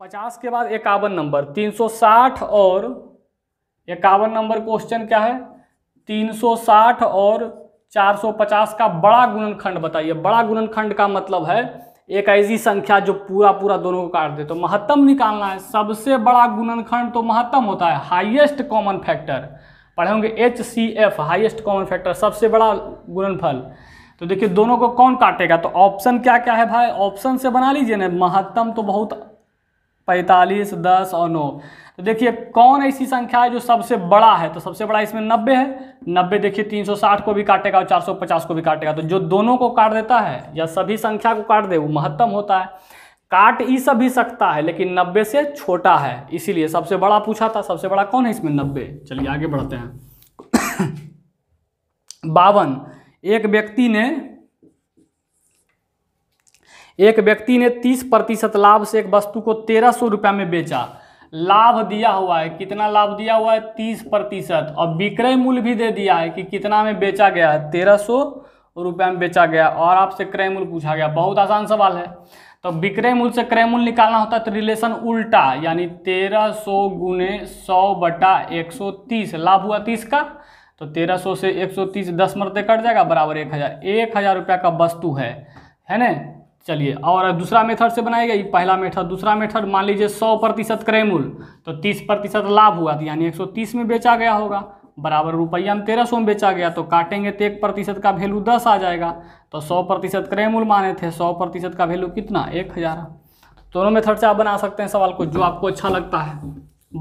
पचास के बाद इक्यावन नंबर तीन सौ साठ और इक्यावन नंबर क्वेश्चन क्या है तीन सौ साठ और चार सौ पचास का बड़ा गुणनखंड बताइए बड़ा गुणनखंड का मतलब है एक ऐसी संख्या जो पूरा पूरा दोनों को काट दे तो महत्तम निकालना है सबसे बड़ा गुणनखंड तो महत्तम होता है हाईएस्ट कॉमन फैक्टर पढ़े होंगे H C F highest common factor सबसे बड़ा गुणनफल तो देखिए दोनों को कौन काटेगा तो ऑप्शन क्या क्या है भाई ऑप्शन से बना लीजिए ना महत्तम तो बहुत पैंतालीस दस और नौ तो देखिए कौन ऐसी संख्या है जो सबसे बड़ा है तो सबसे बड़ा इसमें नब्बे है नब्बे देखिए तीन सौ साठ को भी काटेगा और चार सौ पचास को भी काटेगा तो जो दोनों को काट देता है या सभी संख्या को काट दे वो महत्तम होता है काट ई सब भी सकता है लेकिन नब्बे से छोटा है इसीलिए सबसे बड़ा पूछा था सबसे बड़ा कौन है इसमें नब्बे चलिए आगे बढ़ते हैं बावन एक व्यक्ति ने एक व्यक्ति ने तीस प्रतिशत लाभ से एक वस्तु को तेरह सौ रुपया में बेचा लाभ दिया हुआ है कितना लाभ दिया हुआ है तीस प्रतिशत और विक्रय मूल्य भी दे दिया है कि कितना में बेचा गया है तेरह सौ रुपया में बेचा गया और आपसे क्रय मूल्य पूछा गया बहुत आसान सवाल है तो विक्रय मूल्य से क्रय मूल्य निकालना होता है तो रिलेशन उल्टा यानी तेरह सौ गुने सौ बटा एक सौ तीस लाभ हुआ तीस का तो तेरह सौ से एक सौ तीस दस मरते कट जाएगा बराबर एक हज़ार एक हज़ार रुपया का वस्तु है है ना चलिए और दूसरा मेथड से बनाएगा ये पहला मेथड दूसरा मेथड मान लीजिए सौ प्रतिशत क्रय मूल तो तीस प्रतिशत लाभ हुआ तो यानी एक सौ तीस में बेचा गया होगा बराबर रुपया में तेरह सौ में बेचा गया तो काटेंगे तो एक प्रतिशत का वैल्यू दस आ जाएगा तो सौ प्रतिशत क्रय मूल माने थे सौ प्रतिशत का वैल्यू कितना एक हज़ार दोनों मेथड से आप बना सकते हैं सवाल को जो आपको अच्छा लगता है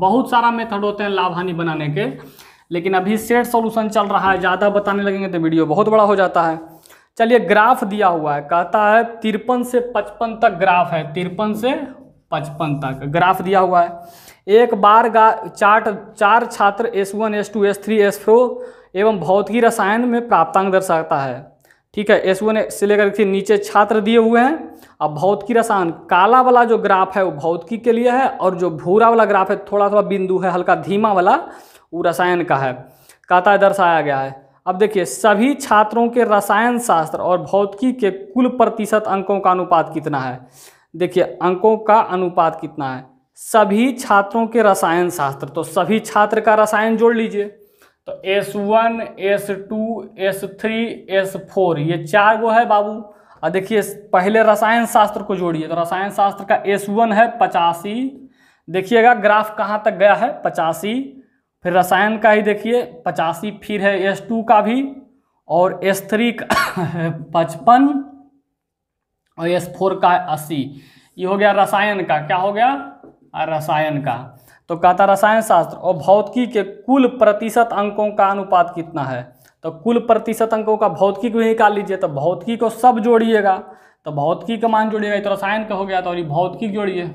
बहुत सारा मेथड होते हैं लाभ हानि बनाने के लेकिन अभी सेट सोल्यूशन चल रहा है ज़्यादा बताने लगेंगे तो वीडियो बहुत बड़ा हो जाता है चलिए ग्राफ दिया हुआ है कहता है तिरपन से पचपन तक ग्राफ है तिरपन से पचपन तक ग्राफ दिया हुआ है एक बार गा चार्ट चार छात्र S one S two S three S four एवं भौतिकी रसायन में प्राप्तांक दर्शाता है ठीक है एस वन से लेकर के नीचे छात्र दिए हुए हैं अब भौतिकी रसायन काला वाला जो ग्राफ है वो भौतिकी के लिए है और जो भूरा वाला ग्राफ है थोड़ा थोड़ा बिंदु है हल्का धीमा वाला वो रसायन का है कहता है दर्शाया गया है अब देखिए सभी छात्रों के रसायन शास्त्र और भौतिकी के कुल प्रतिशत अंकों का अनुपात कितना है देखिए अंकों का अनुपात कितना है सभी छात्रों के रसायन शास्त्र तो सभी छात्र का रसायन जोड़ लीजिए तो S1, S2, S3, S4 ये चार गो है बाबू और देखिए पहले रसायन शास्त्र को जोड़िए तो रसायन शास्त्र का S1 है पचासी देखिएगा ग्राफ कहाँ तक गया है पचासी फिर रसायन का ही देखिए पचासी फिर है एस टू का भी और एस थ्री का पचपन और एस फोर का अस्सी ये हो गया रसायन का क्या हो गया रसायन का तो कहता रसायन शास्त्र और भौतिकी के कुल प्रतिशत अंकों का अनुपात कितना है तो कुल प्रतिशत अंकों का भौतिकी को निकाल लीजिए तो भौतिकी को सब जोड़िएगा तो भौतिकी का मान जोड़िएगा तो रसायन का हो गया तो और ये भौतिकी जोड़िए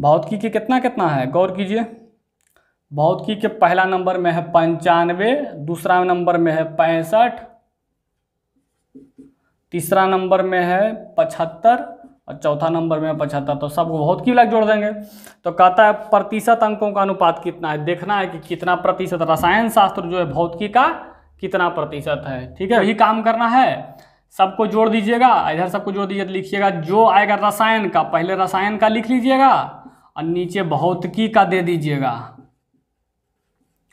भौतिकी के कितना कितना है गौर कीजिए भौतिकी के पहला नंबर में है पंचानवे दूसरा नंबर में है पैंसठ तीसरा नंबर में है पचहत्तर और चौथा नंबर में है पचहत्तर तो सबको बहुत की जोड़ देंगे तो कहता है प्रतिशत अंकों का अनुपात कितना है देखना है कि कितना प्रतिशत रसायन शास्त्र जो है भौतिकी का कितना प्रतिशत है ठीक है वही काम करना है सबको जोड़ दीजिएगा इधर सबको जोड़ दीजिए तो लिखिएगा जो आएगा रसायन का पहले रसायन का लिख लीजिएगा और नीचे भौतिकी का दे दीजिएगा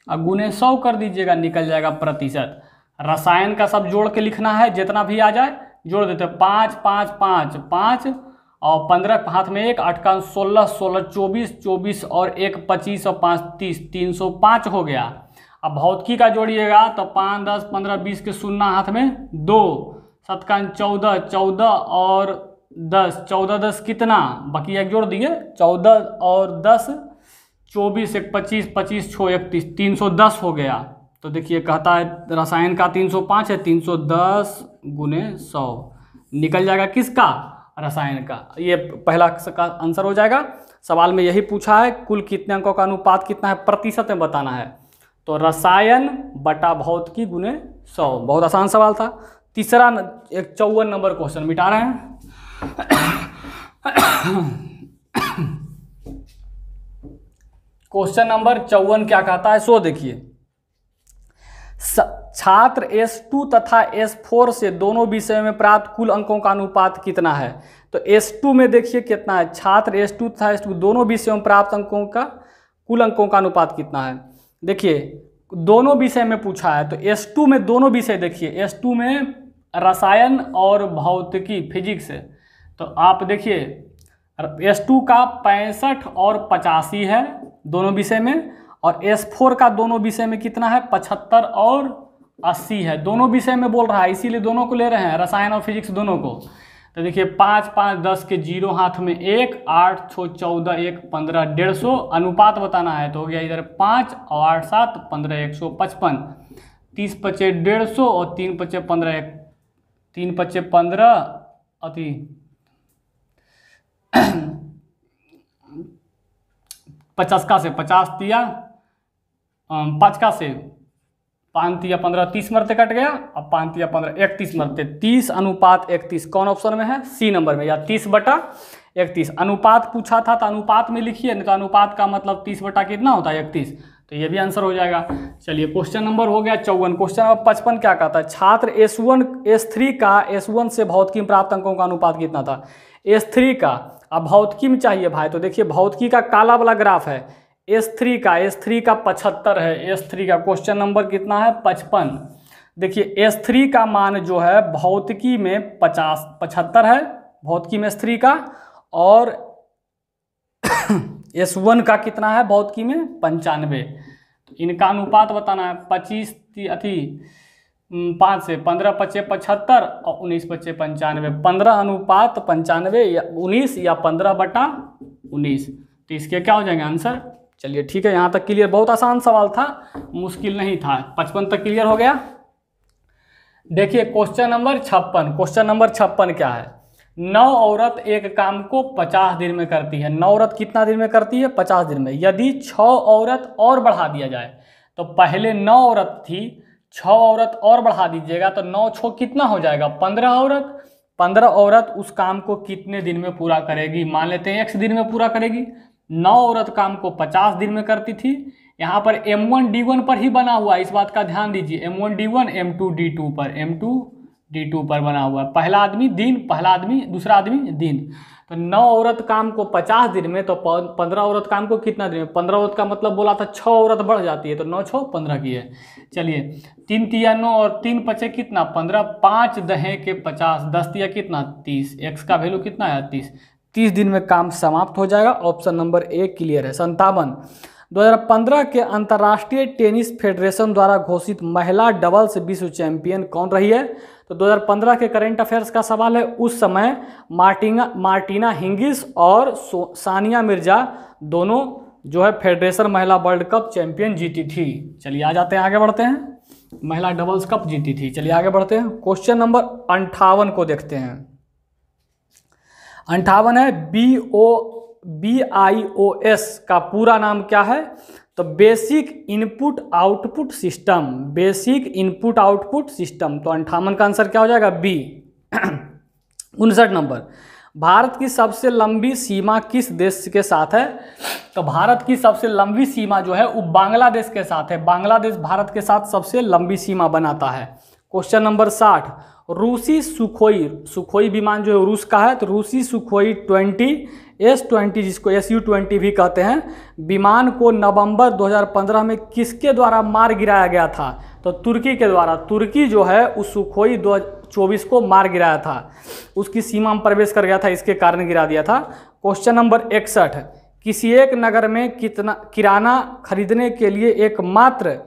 और गुने सौ कर दीजिएगा निकल जाएगा प्रतिशत रसायन का सब जोड़ के लिखना है जितना भी आ जाए जोड़ देते पाँच पाँच पाँच पाँच और पंद्रह हाथ में एक अटकान सोलह सोलह चौबीस चौबीस और एक पच्चीस और पाँच तीस तीन सौ पाँच हो गया अब भौतिकी का जोड़िएगा तो पाँच दस पंद्रह बीस के सुनना हाथ में दो सतकान चौदह चौदह और दस चौदह दस कितना बाकी एक जोड़ दिए चौदह और दस चौबीस एक पच्चीस पच्चीस छो इकतीस तीन सौ दस हो गया तो देखिए कहता है रसायन का तीन सौ पाँच है तीन सौ दस गुने सौ निकल जाएगा किसका रसायन का ये पहला का आंसर हो जाएगा सवाल में यही पूछा है कुल कितने अंकों का अनुपात कितना है प्रतिशत में बताना है तो रसायन बटा भौत की गुने सौ बहुत आसान सवाल था तीसरा एक चौवन नंबर क्वेश्चन मिटा रहे हैं क्वेश्चन नंबर चौवन क्या कहता है सो देखिए छात्र एस टू तथा एस फोर से दोनों विषयों में प्राप्त कुल अंकों का अनुपात कितना है तो एस टू में देखिए कितना है छात्र एस टू तथा एस टू दोनों विषयों में प्राप्त अंकों का कुल अंकों का अनुपात कितना है देखिए दोनों विषय में पूछा है तो एस टू में दोनों विषय देखिए एस टू में रसायन और भौतिकी फिजिक्स तो आप देखिए एस टू का पैंसठ और पचासी है दोनों विषय में और एस फोर का दोनों विषय में कितना है पचहत्तर और अस्सी है दोनों विषय में बोल रहा है इसीलिए दोनों को ले रहे हैं रसायन और फिजिक्स दोनों को तो देखिए पाँच पाँच दस के जीरो हाथ में एक आठ छः चौदह एक पंद्रह डेढ़ सौ अनुपात बताना है तो हो गया इधर पाँच और आठ सात पंद्रह एक सौ पचपन तीस पच्चे डेढ़ सौ और तीन पच्चे पंद्रह एक तीन पच्चे पंद्रह अति पचास का से पचास दिया पाँच का से पाँच या पंद्रह तीस मरते कट गया अब पाँच या पंद्रह इकतीस मरते तीस अनुपात इकतीस कौन ऑप्शन में है सी नंबर में या तीस बटा इकतीस अनुपात पूछा था तो अनुपात में लिखिए नहीं तो अनुपात का मतलब तीस बटा कितना होता है इकतीस तो ये भी आंसर हो जाएगा चलिए क्वेश्चन नंबर हो गया चौवन क्वेश्चन नंबर पचपन क्या कहता है छात्र एस वन एस थ्री का एस वन से भौतिक प्राप्त अंकों का अनुपात कितना था एस थ्री का अब भौतिकी में चाहिए भाई तो देखिए भौतिकी का काला वाला ग्राफ है एस थ्री का एस थ्री का पचहत्तर है एस थ्री का क्वेश्चन नंबर कितना है पचपन देखिए एस थ्री का मान जो है भौतिकी में पचास पचहत्तर है भौतिकी में एस थ्री का और एस वन का कितना है भौतिकी में पंचानवे तो इनका अनुपात बताना है पच्चीस अथी पाँच से पंद्रह पच्चे पचहत्तर और उन्नीस पच्चे पंचानवे पंद्रह अनुपात पंचानवे या उन्नीस या पंद्रह बटा उन्नीस तो इसके क्या हो जाएंगे आंसर चलिए ठीक है यहाँ तक क्लियर बहुत आसान सवाल था मुश्किल नहीं था पचपन तक क्लियर हो गया देखिए क्वेश्चन नंबर छप्पन क्वेश्चन नंबर छप्पन क्या है नौ औरत एक काम को पचास दिन में करती है नौ औरत कितना दिन में करती है पचास दिन में यदि छः औरत और बढ़ा दिया जाए तो पहले नौ औरत थी छ औरत और बढ़ा दीजिएगा तो नौ छो कितना हो जाएगा पंद्रह औरत पंद्रह औरत उस काम को कितने दिन में पूरा करेगी मान लेते हैं एक्स दिन में पूरा करेगी नौ औरत काम को पचास दिन में करती थी यहाँ पर एम वन डी वन पर ही बना हुआ इस बात का ध्यान दीजिए M one D one M two D two पर एम टू डी टू पर बना हुआ है पहला आदमी दिन पहला आदमी दूसरा आदमी दिन तो नौ औरत काम को पचास दिन में तो पंद्रह औरत काम को कितना दिन में पंद्रह औरत का मतलब बोला था छः औरत बढ़ जाती है तो नौ छः पंद्रह की है चलिए तीन तिया नौ और तीन पचे कितना पंद्रह पाँच दहे के पचास दस तिया कितना तीस एक्स का वैल्यू कितना है तीस तीस दिन में काम समाप्त हो जाएगा ऑप्शन नंबर एक क्लियर है संतावन 2015 के अंतर्राष्ट्रीय टेनिस फेडरेशन द्वारा घोषित महिला डबल्स विश्व चैंपियन कौन रही है तो 2015 के करंट अफेयर्स का सवाल है उस समय मार्टिना मार्टिना हिंगिस और सानिया मिर्जा दोनों जो है फेडरेशन महिला वर्ल्ड कप चैंपियन जीती थी चलिए आ जाते हैं आगे बढ़ते हैं महिला डबल्स कप जीती थी चलिए आगे बढ़ते हैं क्वेश्चन नंबर अंठावन को देखते हैं अंठावन है B O B I O S का पूरा नाम क्या है तो basic input output system basic input output system तो अंठावन का आंसर क्या हो जाएगा बी उनसठ नंबर भारत की सबसे लंबी सीमा किस देश के साथ है तो भारत की सबसे लंबी सीमा जो है वो बांग्लादेश के साथ है बांग्लादेश भारत के साथ सबसे लंबी सीमा बनाता है क्वेश्चन नंबर साठ रूसी सुखोई सुखोई विमान जो है रूस का है तो रूसी सुखोई ट्वेंटी एस ट्वेंटी जिसको एस यू ट्वेंटी भी कहते हैं विमान को नवंबर 2015 में किसके द्वारा मार गिराया गया था तो तुर्की के द्वारा तुर्की जो है उस सुखोई दो चौबीस को मार गिराया था उसकी सीमा में प्रवेश कर गया था इसके कारण गिरा दिया था क्वेश्चन नंबर इकसठ किसी एक नगर में कितना किराना खरीदने के लिए एकमात्र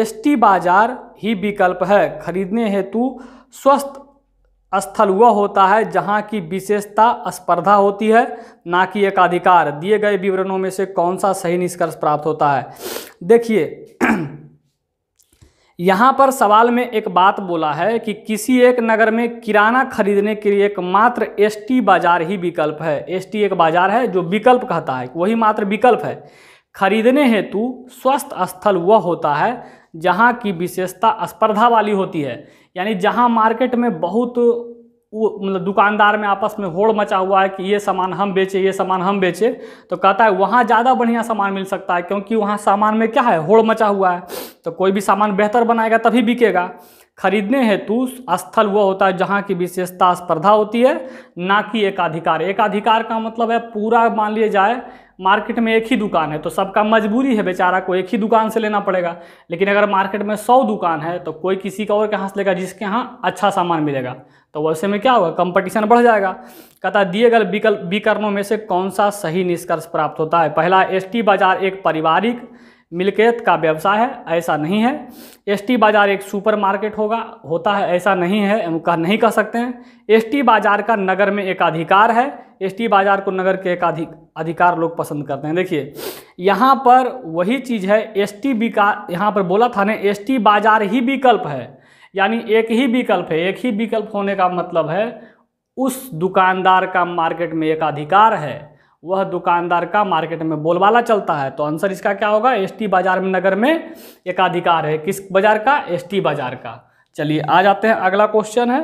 एस बाजार ही विकल्प है खरीदने हेतु स्वस्थ स्थल वह होता है जहाँ की विशेषता स्पर्धा होती है ना कि एकाधिकार दिए गए विवरणों में से कौन सा सही निष्कर्ष प्राप्त होता है देखिए यहाँ पर सवाल में एक बात बोला है कि किसी एक नगर में किराना खरीदने के लिए एकमात्र एसटी बाजार ही विकल्प है एसटी एक बाजार है जो विकल्प कहता है वही मात्र विकल्प है खरीदने हेतु स्वस्थ स्थल वह होता है जहाँ की विशेषता स्पर्धा वाली होती है यानी जहाँ मार्केट में बहुत मतलब दुकानदार में आपस में होड़ मचा हुआ है कि ये सामान हम बेचे ये सामान हम बेचे तो कहता है वहाँ ज़्यादा बढ़िया सामान मिल सकता है क्योंकि वहाँ सामान में क्या है होड़ मचा हुआ है तो कोई भी सामान बेहतर बनाएगा तभी बिकेगा खरीदने हेतु स्थल वह होता है जहाँ की विशेषता स्पर्धा होती है ना कि एकाधिकार एकाधिकार का मतलब है पूरा मान लिया जाए मार्केट में एक ही दुकान है तो सबका मजबूरी है बेचारा को एक ही दुकान से लेना पड़ेगा लेकिन अगर मार्केट में सौ दुकान है तो कोई किसी का और कहाँ से लेगा जिसके यहाँ अच्छा सामान मिलेगा तो वैसे में क्या होगा कंपटीशन बढ़ जाएगा कथा दिए गए विकल्प विकरणों में से कौन सा सही निष्कर्ष प्राप्त होता है पहला एस बाजार एक पारिवारिक मिल्कियत का व्यवसाय है ऐसा नहीं है एसटी बाज़ार एक सुपरमार्केट होगा होता है ऐसा नहीं है हम कह नहीं कह सकते हैं एसटी बाज़ार का नगर में एक अधिकार है एसटी बाज़ार को नगर के अधिक अधिकार लोग पसंद करते हैं देखिए यहाँ पर वही चीज़ है एस टी विका यहाँ पर बोला था ना एस टी बाज़ार ही विकल्प है यानी एक ही विकल्प है एक ही विकल्प होने का मतलब है उस दुकानदार का मार्केट में एक अधिकार है वह दुकानदार का मार्केट में बोलबाला चलता है तो आंसर इसका क्या होगा एसटी बाजार में नगर में एकाधिकार है किस बाजार का एसटी बाजार का चलिए आ जाते हैं अगला क्वेश्चन है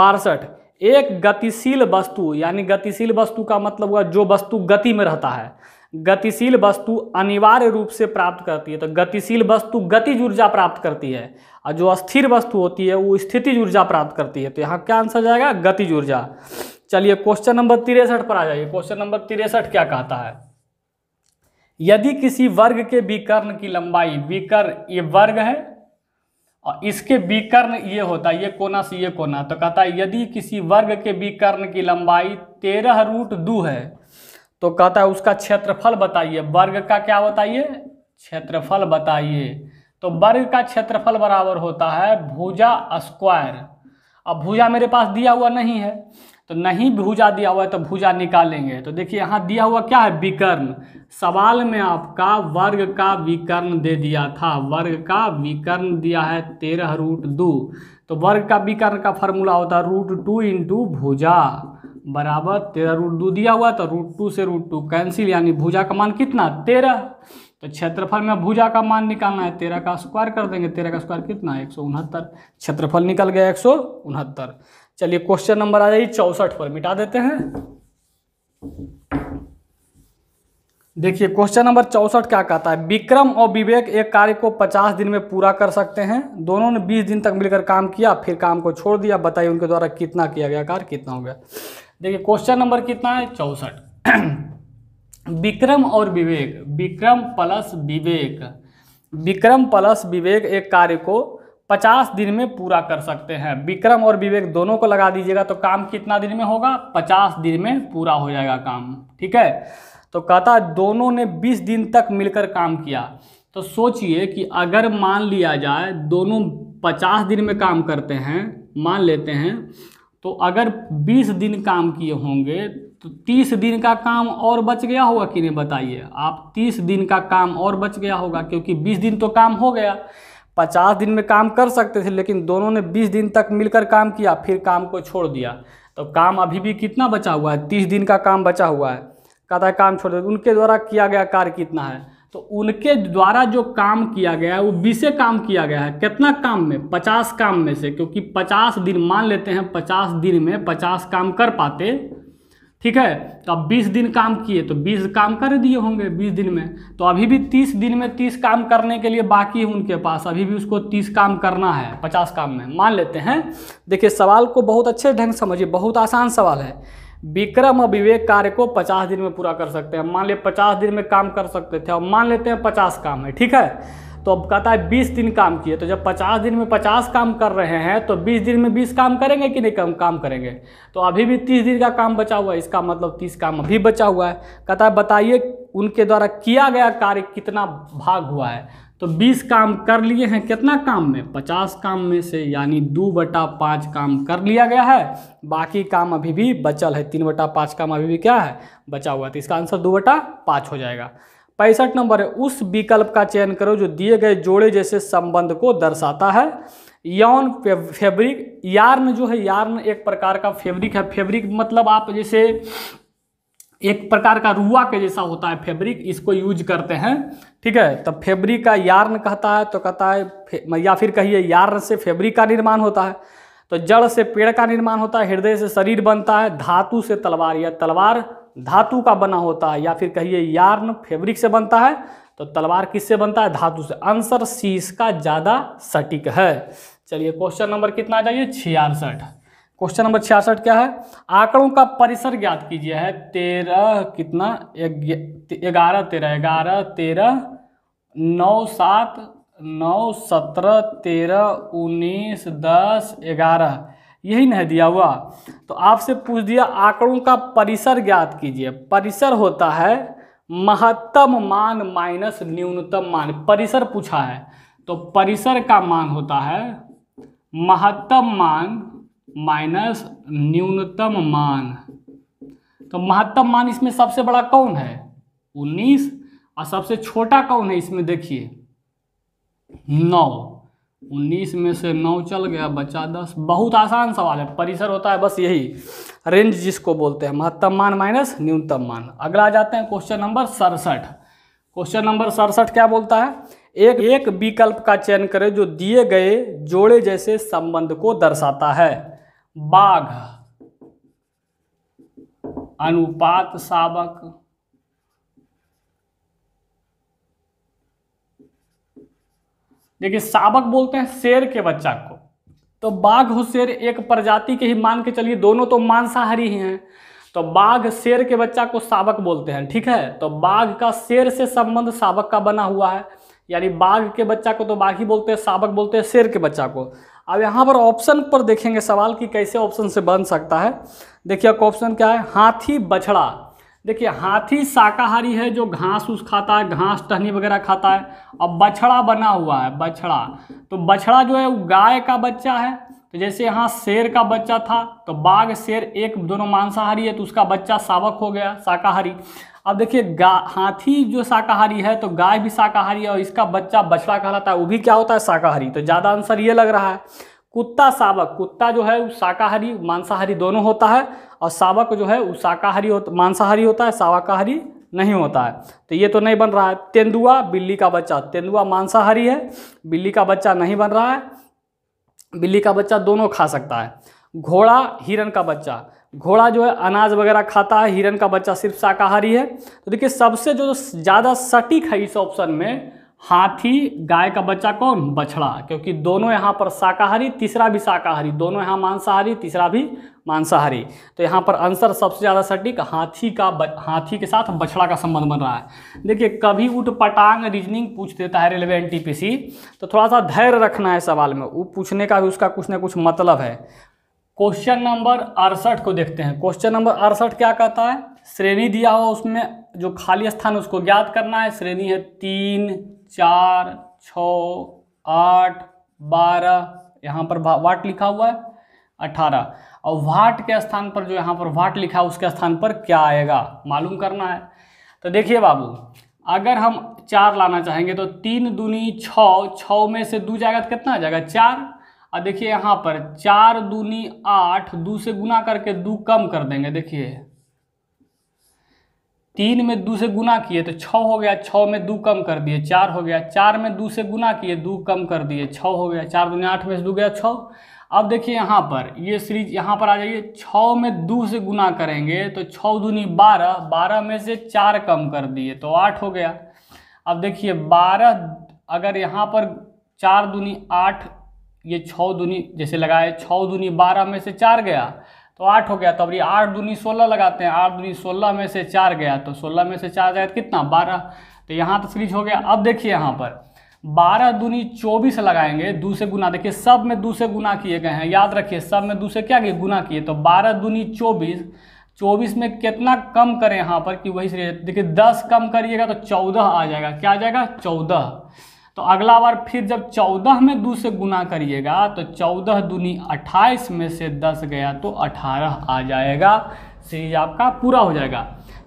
बासठ एक गतिशील वस्तु यानी गतिशील वस्तु का मतलब हुआ जो वस्तु गति में रहता है गतिशील वस्तु अनिवार्य रूप से प्राप्त करती है तो गतिशील वस्तु गति ऊर्जा प्राप्त करती है और जो अस्थिर वस्तु होती है वो स्थिति ऊर्जा प्राप्त करती है तो यहाँ क्या आंसर जाएगा गति ऊर्जा चलिए क्वेश्चन नंबर तिरसठ पर आ जाइए क्वेश्चन नंबर तिरसठ क्या कहता है यदि किसी वर्ग के विकर्ण की लंबाई विकर्ण ये वर्ग है और इसके विकर्ण ये होता है ये कोना से ये कोना तो कहता है यदि किसी वर्ग के विकर्ण की लंबाई तेरह रूट दू है तो कहता है उसका क्षेत्रफल बताइए वर्ग का क्या बताइए क्षेत्रफल बताइए तो वर्ग का क्षेत्रफल बराबर होता है भुजा स्क्वायर अब भुजा मेरे पास दिया हुआ नहीं है तो नहीं भूजा दिया हुआ है तो भूजा निकालेंगे तो देखिए यहाँ दिया हुआ क्या है विकर्ण सवाल में आपका वर्ग का विकर्ण दे दिया था वर्ग का विकर्ण दिया है तेरह रूट दो तो वर्ग का विकर्ण का फॉर्मूला होता है रूट टू इंटू भूजा बराबर तेरह रूट दो दिया हुआ तो रूट टू से रूट टू कैंसिल यानी भूजा का मान कितना तेरह तो क्षेत्रफल में भूजा का मान निकालना है तेरह का स्क्वायर कर देंगे तेरह का स्क्वायर कितना एक सौ उनहत्तर क्षेत्रफल निकल गया एक सौ उनहत्तर चलिए क्वेश्चन नंबर आ जाइए चौसठ पर मिटा देते हैं देखिए क्वेश्चन नंबर चौसठ क्या कहता है विक्रम और विवेक एक कार्य को 50 दिन में पूरा कर सकते हैं दोनों ने 20 दिन तक मिलकर काम किया फिर काम को छोड़ दिया बताइए उनके द्वारा कितना किया गया कार्य कितना हो गया देखिए क्वेश्चन नंबर कितना है चौसठ विक्रम और विवेक विक्रम प्लस विवेक विक्रम प्लस विवेक एक कार्य को पचास दिन में पूरा कर सकते हैं विक्रम और विवेक दोनों को लगा दीजिएगा तो काम कितना दिन में होगा पचास दिन में पूरा हो जाएगा काम ठीक है तो कहता दोनों ने बीस दिन तक मिलकर काम किया तो सोचिए कि अगर मान लिया जाए दोनों पचास दिन में काम करते हैं मान लेते हैं तो अगर बीस दिन काम किए होंगे तो तीस दिन का काम और बच गया होगा कि नहीं बताइए आप तीस दिन का काम और बच गया होगा क्योंकि बीस दिन तो काम हो गया पचास दिन में काम कर सकते थे लेकिन दोनों ने बीस दिन तक मिलकर काम किया फिर काम को छोड़ दिया तो काम अभी भी कितना बचा हुआ है तीस दिन का काम बचा हुआ है कहता है काम छोड़ दे उनके द्वारा किया गया कार्य कितना है तो उनके द्वारा जो काम किया गया है वो बीसें काम किया गया है कितना काम में पचास काम में से क्योंकि पचास दिन मान लेते हैं पचास दिन में पचास काम कर पाते ठीक है तो अब 20 दिन काम किए तो 20 काम कर दिए होंगे 20 दिन में तो अभी भी 30 दिन में 30 काम करने के लिए बाकी है उनके पास अभी भी उसको 30 काम करना है 50 काम में मान लेते हैं देखिए सवाल को बहुत अच्छे ढंग से समझिए बहुत आसान सवाल है विक्रम और विवेक कार्य को 50 दिन में पूरा कर सकते हैं मान लिए पचास दिन में काम कर सकते थे और मान लेते हैं पचास काम है ठीक है तो अब कहता है बीस दिन काम किए तो जब पचास दिन में पचास काम कर रहे हैं तो बीस दिन में बीस काम करेंगे कि नहीं कम काम करेंगे तो अभी भी तीस दिन का काम बचा हुआ है इसका मतलब तीस काम अभी बचा हुआ है कहता है बताइए उनके द्वारा किया गया कार्य कितना भाग हुआ है तो बीस काम कर लिए हैं कितना काम में पचास काम में से यानी दो बटा पाँच काम कर लिया गया है बाकी काम अभी भी बचल है तीन बटा पाँच काम अभी भी क्या है बचा हुआ है तो इसका आंसर दो बटा पाँच हो जाएगा पैंसठ नंबर है उस विकल्प का चयन करो जो दिए गए जोड़े जैसे संबंध को दर्शाता है यौन फैब्रिक यार्न जो है यार्न एक प्रकार का फैब्रिक है फैब्रिक मतलब आप जैसे एक प्रकार का रुआ के जैसा होता है फैब्रिक इसको यूज करते हैं ठीक है तो फैब्रिक का यार्न कहता है तो कहता है या फिर कहिए यार्न से फैब्रिक का निर्माण होता है तो जड़ से पेड़ का निर्माण होता है हृदय से शरीर बनता है धातु से तलवार या तलवार धातु का बना होता है या फिर कहिए यार्न फैब्रिक से बनता है तो तलवार किससे बनता है धातु से आंसर सी इसका ज़्यादा सटीक है चलिए क्वेश्चन नंबर कितना आ जाइए छियासठ क्वेश्चन नंबर छियासठ क्या है आंकड़ों का परिसर ज्ञात कीजिए है तेरह कितना ग्यारह तेरह ग्यारह तेरह नौ सात नौ सत्रह तेरह उन्नीस दस ग्यारह यही नहीं दिया हुआ तो आपसे पूछ दिया आंकड़ों का परिसर ज्ञात कीजिए परिसर होता है महत्तम मान माइनस न्यूनतम मान परिसर पूछा है तो परिसर का मान होता है महत्तम मान माइनस न्यूनतम मान तो महत्तम मान इसमें सबसे बड़ा कौन है 19 और सबसे छोटा कौन है इसमें देखिए नौ उन्नीस में से नौ चल गया बचा दस बहुत आसान सवाल है परिसर होता है बस यही रेंज जिसको बोलते हैं महत्तम मान माइनस न्यूनतम मान अगला जाते हैं क्वेश्चन नंबर सड़सठ क्वेश्चन नंबर सड़सठ क्या बोलता है एक एक विकल्प का चयन करें जो दिए गए जोड़े जैसे संबंध को दर्शाता है बाघ अनुपात सावक लेकिन साबक बोलते हैं शेर के बच्चा को तो बाघ हो शेर एक प्रजाति के ही मान के चलिए दोनों तो मांसाहारी ही हैं तो बाघ शेर के बच्चा को सावक बोलते हैं ठीक है तो बाघ का शेर से संबंध सावक का बना हुआ है यानी बाघ के बच्चा को तो बाघ ही बोलते हैं साबक बोलते हैं शेर के बच्चा को अब यहाँ पर ऑप्शन पर देखेंगे सवाल कि कैसे ऑप्शन से बन सकता है देखिए आपका ऑप्शन क्या है हाथी बछड़ा देखिए हाथी शाकाहारी है जो घास उस खाता है घास टहनी वगैरह खाता है और बछड़ा बना हुआ है बछड़ा तो बछड़ा जो है वो गाय का बच्चा है तो जैसे यहाँ शेर का बच्चा था तो बाघ शेर एक दोनों मांसाहारी है तो उसका बच्चा सावक हो गया शाकाहारी अब देखिए गा हाथी जो शाकाहारी है तो गाय भी शाकाहारी है और इसका बच्चा बछड़ा कहलाता है वो भी क्या होता है शाकाहारी तो ज़्यादा आंसर ये लग रहा है कुत्ता सावक कुत्ता जो है वो शाकाहारी मांसाहारी दोनों होता है और सावक जो है वो शाकाहारी हो, मांसाहारी होता है शावाकाहारी नहीं होता है तो ये तो नहीं बन रहा है तेंदुआ बिल्ली का बच्चा तेंदुआ मांसाहारी है बिल्ली का बच्चा नहीं बन रहा है बिल्ली का बच्चा दोनों खा सकता है घोड़ा हिरण का बच्चा घोड़ा जो है अनाज वगैरह खाता है हिरण का बच्चा सिर्फ शाकाहारी है तो देखिए सबसे जो ज़्यादा सटीक है इस ऑप्शन में हाथी गाय का बच्चा कौन बछड़ा क्योंकि दोनों यहाँ पर शाकाहारी तीसरा भी शाकाहारी दोनों यहाँ मांसाहारी तीसरा भी मांसाहारी तो यहाँ पर आंसर सबसे ज़्यादा सटीक हाथी का हाथी के साथ बछड़ा का संबंध बन रहा है देखिए कभी उठ पटांग रीजनिंग पूछ देता है रेलवे एन तो थोड़ा सा धैर्य रखना है सवाल में वो पूछने का भी उसका कुछ ना कुछ मतलब है क्वेश्चन नंबर अड़सठ को देखते हैं क्वेश्चन नंबर अड़सठ क्या कहता है श्रेणी दिया हो उसमें जो खाली स्थान उसको ज्ञात करना है श्रेणी है तीन चार छ आठ बारह यहाँ पर वाट लिखा हुआ है अठारह और वाट के स्थान पर जो यहाँ पर वाट लिखा है उसके स्थान पर क्या आएगा मालूम करना है तो देखिए बाबू अगर हम चार लाना चाहेंगे तो तीन दूनी छः छः में से दो जाएगा तो कितना आ जाएगा चार और देखिए यहाँ पर चार दूनी आठ दो से गुना करके दो कम कर देंगे देखिए तीन में दो से गुना किए तो छः हो गया छः में दो कम कर दिए चार हो गया चार में दो से गुना किए दो कम कर दिए छः हो गया चार दुनिया आठ में से दो गया छः अब देखिए यहाँ पर ये सीरीज यहाँ पर आ जाइए छः में दो से गुना करेंगे तो छः दुनी बारह बारह में से चार कम कर दिए तो आठ हो गया अब देखिए बारह अगर यहाँ पर चार दुनी आठ ये छः दुनी जैसे लगाए छः दुनी बारह में से चार गया तो आठ हो गया तो अब ये आठ दूनी सोलह लगाते हैं आठ दूनी सोलह में से चार गया तो सोलह में से चार तो कितना बारह तो यहाँ तो सीरीज हो गया अब देखिए यहाँ पर बारह दूनी चौबीस लगाएंगे दूसरे गुना देखिए सब में दूसरे से गुना किए गए हैं याद रखिए सब में दूसरे से क्या किए गुना किए तो बारह दूनी चौबीस चौबीस में कितना कम करें यहाँ पर कि वही सीरीज देखिए दस कम करिएगा तो चौदह आ जाएगा क्या आ जाएगा चौदह तो अगला बार फिर जब चौदह में दो से गुना करिएगा तो चौदह दूनी अट्ठाईस में से दस गया तो अठारह आ जाएगा सीरीज आपका पूरा हो जाएगा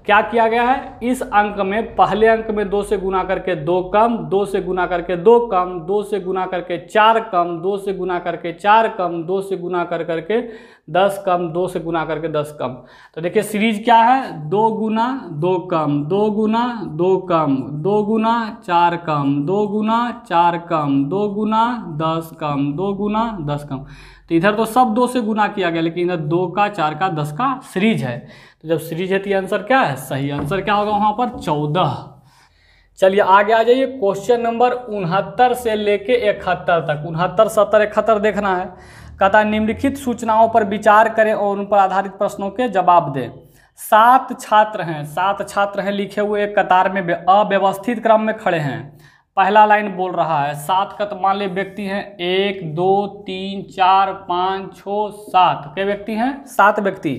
क्या किया गया है इस अंक में पहले अंक में दो से गुना करके दो कम दो से गुना करके दो कम दो से गुना करके चार कम दो से गुना करके चार कम दो से गुना कर करके दस कम दो से गुना करके दस कम तो देखिए सीरीज क्या है दो गुना दो कम दो गुना दो कम दो गुना चार कम दो गुना चार कम दो गुना दस कम दो गुना दस कम तो इधर तो सब दो से गुना किया गया लेकिन इधर दो का चार का दस का सीरीज है तो जब सीरीज है तो आंसर क्या है सही आंसर क्या होगा वहाँ पर चौदह चलिए आगे आ जाइए क्वेश्चन नंबर उनहत्तर से लेके इकहत्तर तक उनहत्तर सत्तर इकहत्तर देखना है कथा निम्नलिखित सूचनाओं पर विचार करें और उन पर आधारित प्रश्नों के जवाब दें सात छात्र हैं सात छात्र हैं लिखे हुए एक कतार में अव्यवस्थित क्रम में खड़े हैं पहला लाइन बोल रहा है सात का तो मान ले व्यक्ति हैं एक दो तीन चार पाँच छः सात के व्यक्ति हैं सात व्यक्ति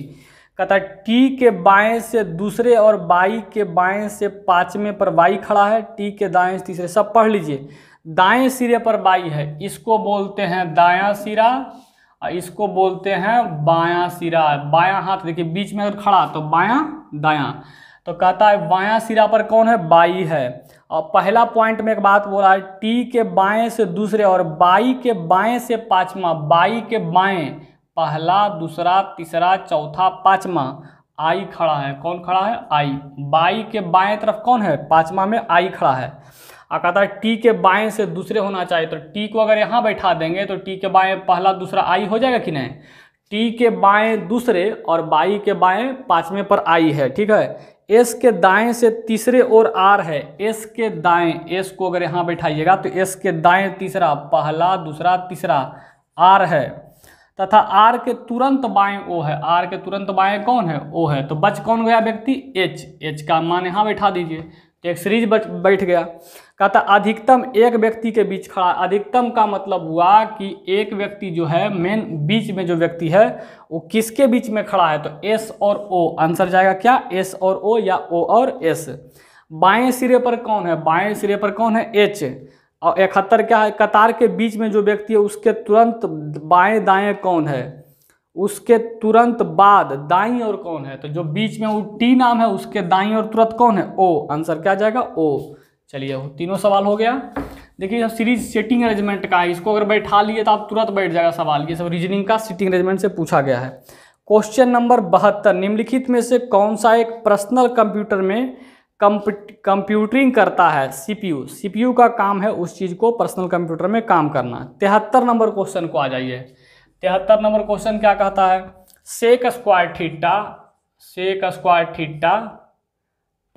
कहता है टी के बाएं से दूसरे और बाई के बाएं से पाँचवें पर बाई खड़ा है टी के दाएं से तीसरे सब पढ़ लीजिए दाएं सिरे पर बाई है इसको बोलते हैं दायां सिरा और इसको बोलते हैं बायां सिरा बायां हाथ देखिए बीच में अगर खड़ा तो बायां दायां तो कहता है बायां सिरा पर कौन है बाई है और पहला पॉइंट में एक बात बोला है टी के बाएं से दूसरे और बाई के बाएं से पाँचवा बाई के बाएं पहला दूसरा तीसरा चौथा पाँचवा आई खड़ा है कौन खड़ा है आई बाई के बाएं तरफ कौन है पाँचवा में आई खड़ा है और कहता है टी के बाएं से दूसरे होना चाहिए तो टी को अगर यहाँ बैठा देंगे तो टी के बाएँ पहला दूसरा आई हो जाएगा कि नहीं टी के बाएँ दूसरे और बाई के बाएँ पाँचवें पर आई है ठीक है एस के दाएं से तीसरे और आर है एस के दाएं एस को अगर यहाँ बैठाइएगा तो एस के दाएं तीसरा पहला दूसरा तीसरा आर है तथा आर के तुरंत बाएं ओ है आर के तुरंत बाएं कौन है ओ है तो बच कौन गया व्यक्ति एच एच का मान यहाँ बैठा दीजिए तो एक सीरीज बैठ गया कहता अधिकतम एक व्यक्ति के बीच खड़ा अधिकतम का मतलब हुआ कि एक व्यक्ति जो है मेन बीच में जो व्यक्ति है वो किसके बीच में खड़ा है तो एस और ओ आंसर जाएगा क्या एस और ओ या ओ और एस बाएं सिरे पर कौन है बाएं सिरे पर कौन है एच और इकहत्तर क्या है कतार के बीच में जो व्यक्ति है उसके तुरंत बाएं दाएं कौन है उसके तुरंत बाद दाई और कौन है तो जो बीच में वो टी नाम है उसके दाई और तुरंत कौन है ओ आंसर क्या जाएगा ओ चलिए तीनों सवाल हो गया देखिए जब सीरीज सेटिंग अरेंजमेंट का है इसको अगर बैठा लिए तो आप तुरंत बैठ जाएगा सवाल ये सब रीजनिंग का सीटिंग अरेंजमेंट से पूछा गया है क्वेश्चन नंबर बहत्तर निम्नलिखित में से कौन सा एक पर्सनल कंप्यूटर में कंप्यूटरिंग करता है सीपीयू सीपीयू का काम है उस चीज़ को पर्सनल कंप्यूटर में काम करना तिहत्तर नंबर क्वेश्चन को आ जाइए तिहत्तर नंबर क्वेश्चन क्या कहता है sec square theta sec square theta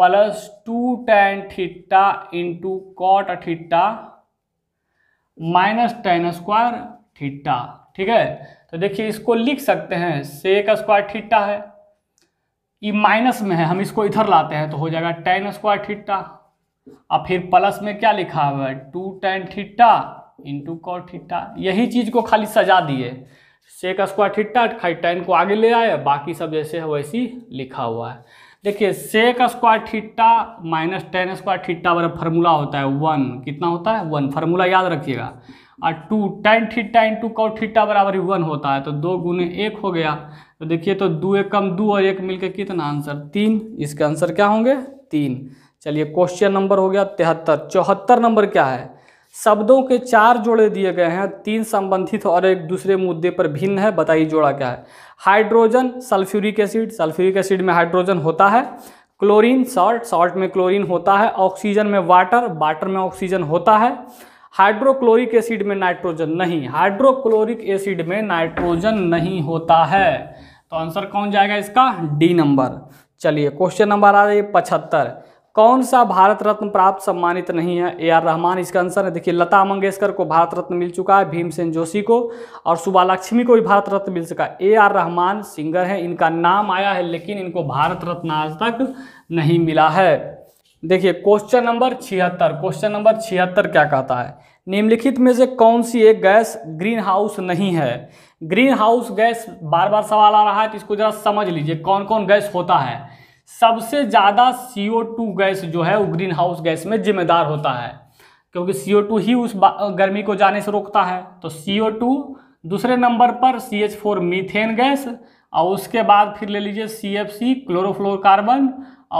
plus two tan theta into cot theta minus tan square theta ठीक है तो देखिए इसको लिख सकते हैं सेक स्क्वायर थीटा है ये माइनस में है हम इसको इधर लाते हैं तो हो जाएगा टेन स्क्वायर थीटा और फिर प्लस में क्या लिखा हुआ है two tan theta into cot theta यही चीज़ को खाली सजा दिए सेक स्क्वायर थीटा खाली टेन को आगे ले आए बाकी सब जैसे है वैसी लिखा हुआ है देखिए sec square theta minus tan square theta वाला फार्मूला होता है वन कितना होता है वन फार्मूला याद रखिएगा और two tan theta into cot theta बराबर ही वन होता है तो दो गुने एक हो गया तो देखिए तो दो एक कम दो और एक मिलके कितना आंसर तीन इसके आंसर क्या होंगे तीन चलिए क्वेश्चन नंबर हो गया तिहत्तर चौहत्तर नंबर क्या है शब्दों के चार जोड़े दिए गए हैं तीन संबंधित और एक दूसरे मुद्दे पर भिन्न है बताइए जोड़ा क्या है hydrogen sulphuric acid sulphuric acid में हाइड्रोजन होता है क्लोरीन सॉल्ट सॉल्ट में क्लोरीन होता है ऑक्सीजन में वाटर वाटर में ऑक्सीजन होता है हाइड्रोक्लोरिक एसिड में नाइट्रोजन नहीं हाइड्रोक्लोरिक एसिड में नाइट्रोजन नहीं होता है तो आंसर कौन जाएगा इसका डी नंबर चलिए क्वेश्चन नंबर आ रही है पचहत्तर कौन सा भारत रत्न प्राप्त सम्मानित नहीं है ए आर रहमान इसका आंसर है देखिए लता मंगेशकर को भारत रत्न मिल चुका है भीमसेन जोशी को और सुबा लक्ष्मी को भी भारत रत्न मिल चुका है ए आर रहमान सिंगर हैं इनका नाम आया है लेकिन इनको भारत रत्न आज तक नहीं मिला है देखिए क्वेश्चन नंबर छिहत्तर क्वेश्चन नंबर छिहत्तर क्या कहता है निम्नलिखित में से कौन सी एक गैस ग्रीन हाउस नहीं है ग्रीन हाउस गैस बार बार सवाल आ रहा है तो इसको जरा समझ लीजिए कौन कौन गैस होता है सबसे ज़्यादा CO2 गैस जो है वो ग्रीन हाउस गैस में जिम्मेदार होता है क्योंकि CO2 ही उस गर्मी को जाने से रोकता है तो CO2 दूसरे नंबर पर C H four methane gas और उसके बाद फिर ले लीजिए सी एफ सी क्लोरोफ्लोरकार्बन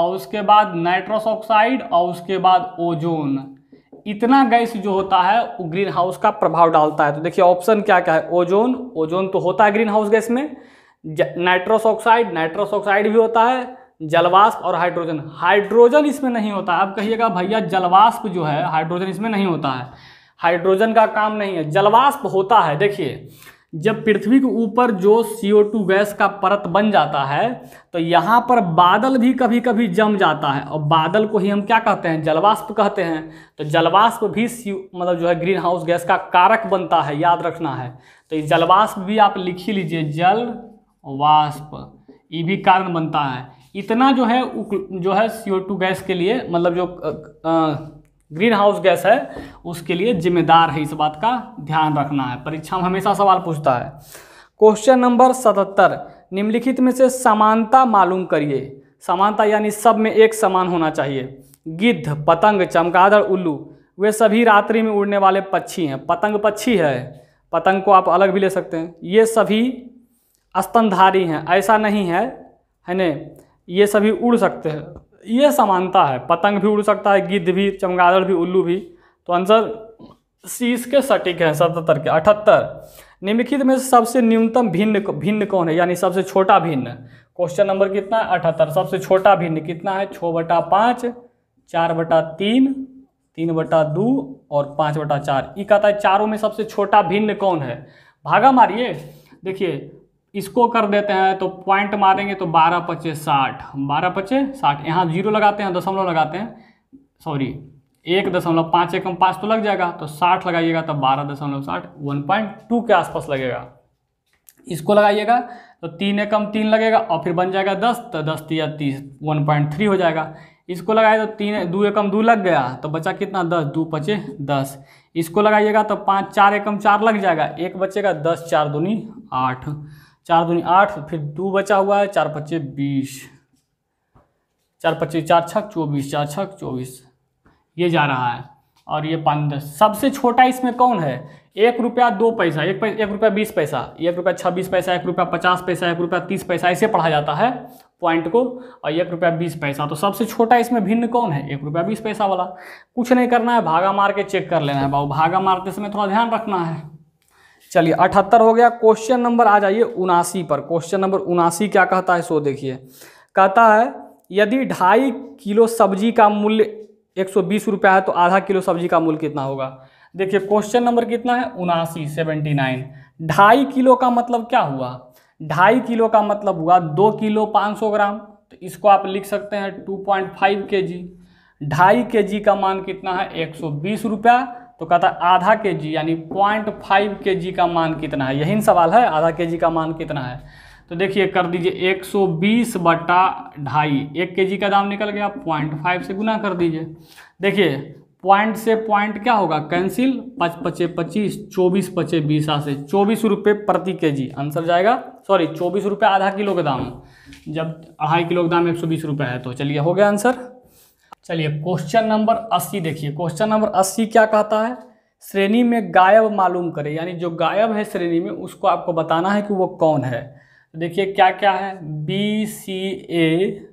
और उसके बाद नाइट्रोस ऑक्साइड और उसके बाद ओजोन इतना गैस जो होता है वो ग्रीन हाउस का प्रभाव डालता है तो देखिए ऑप्शन क्या क्या है ओजोन ओजोन तो होता है ग्रीन हाउस गैस में नाइट्रोस ऑक्साइड नाइट्रोस ऑक्साइड भी होता है जलवाष्प और हाइड्रोजन हाइड्रोजन इसमें नहीं होता आप कहिएगा भैया जलवाष्प जो है हाइड्रोजन इसमें नहीं होता है हाइड्रोजन का काम नहीं है जलवाष्प होता है देखिए जब पृथ्वी के ऊपर जो CO2 गैस का परत बन जाता है तो यहाँ पर बादल भी कभी कभी जम जाता है और बादल को ही हम क्या कहते हैं जलवाष्प कहते हैं तो जलवाष्प भी सी मतलब जो है ग्रीन हाउस गैस का कारक बनता है याद रखना है तो जलवाष्प भी आप लिख ही लीजिए जल वाष्प ये भी कारण बनता है इतना जो है जो है सी गैस के लिए मतलब जो ग्रीन हाउस गैस है उसके लिए जिम्मेदार है इस बात का ध्यान रखना है परीक्षा में हमेशा सवाल पूछता है क्वेश्चन नंबर सतहत्तर निम्नलिखित में से समानता मालूम करिए समानता यानी सब में एक समान होना चाहिए गिद्ध पतंग चमगादड़ उल्लू वे सभी रात्रि में उड़ने वाले पक्षी हैं पतंग पक्षी है पतंग को आप अलग भी ले सकते हैं ये सभी स्तनधारी हैं ऐसा नहीं है है ना ये सभी उड़ सकते हैं ये समानता है पतंग भी उड़ सकता है गिद्ध भी चमगादड़ भी उल्लू भी तो आंसर सी इसके सटीक है सतहत्तर के अठहत्तर निम्नलिखित में सबसे न्यूनतम भिन्न भिन्न कौन है यानी सबसे छोटा भिन्न क्वेश्चन नंबर कितना है अठहत्तर सबसे छोटा भिन्न कितना है छः बटा पाँच चार बटा तीन तीन बटा दो और पाँच बटा चार ये कहता है चारों में सबसे छोटा भिन्न कौन है भागा मारिए देखिए इसको कर देते हैं तो पॉइंट मारेंगे तो बारह पचे साठ बारह पचे साठ यहाँ जीरो लगाते हैं दशमलव लगाते हैं सॉरी एक दशमलव पाँच एकम पाँच तो लग जाएगा तो साठ लगाइएगा तो बारह दशमलव साठ वन पॉइंट टू के आसपास लगेगा इसको लगाइएगा तो तीन एकम तीन लगेगा और फिर बन जाएगा दस तो दस या तीस वन पॉइंट थ्री हो जाएगा इसको लगाए तो तीन दो एकम दो लग गया तो बचा कितना दस दो पचे दस इसको लगाइएगा तो पाँच चार एकम चार लग जाएगा एक बचेगा दस चार दूनी आठ चार दूनी आठ फिर दो बचा हुआ है चार पच्चे बीस चार पच्चे चार छक चौबीस चार छक चौबीस ये जा रहा है और ये पाँच दस सबसे छोटा इसमें कौन है एक रुपया दो पैसा एक पैसा एक रुपया बीस पैसा एक रुपया छब्बीस पैसा एक रुपया पचास पैसा एक रुपया तीस पैसा ऐसे पढ़ा जाता है पॉइंट को और एक रुपया बीस पैसा तो सबसे छोटा इसमें भिन्न कौन है एक रुपया बीस पैसा वाला कुछ नहीं करना है भागा मार के चेक कर लेना है बाबू भागा मारते समय थोड़ा ध्यान रखना है चलिए अठहत्तर हो गया क्वेश्चन नंबर आ जाइए उनासी पर क्वेश्चन नंबर उनासी क्या कहता है सो देखिए कहता है यदि ढाई किलो सब्जी का मूल्य एक सौ बीस रुपया है तो आधा किलो सब्जी का मूल्य कितना होगा देखिए क्वेश्चन नंबर कितना है उनासी सेवेंटी नाइन ढाई किलो का मतलब क्या हुआ ढाई किलो का मतलब हुआ दो किलो पाँच सौ ग्राम तो इसको आप लिख सकते हैं टू पॉइंट फाइव के जी ढाई के जी का मान कितना है एक सौ बीस रुपया तो कहता है आधा के जी यानी पॉइंट फाइव के जी का मान कितना है यही सवाल है आधा के जी का मान कितना है तो देखिए कर दीजिए एक सौ बीस बटा ढाई एक के जी का दाम निकल गया पॉइंट फाइव से गुना कर दीजिए देखिए पॉइंट से पॉइंट क्या होगा कैंसिल पच पचे पच्चीस चौबीस पचे बीस से चौबीस रुपये प्रति के जी आंसर जाएगा सॉरी चौबीस रुपये आधा किलो का दाम जब अढ़ाई किलो का दाम एक सौ बीस रुपये है तो चलिए हो गया आंसर चलिए क्वेश्चन नंबर अस्सी देखिए क्वेश्चन नंबर अस्सी क्या कहता है श्रेणी में गायब मालूम करें यानी जो गायब है श्रेणी में उसको आपको बताना है कि वो कौन है तो देखिए क्या क्या है B C A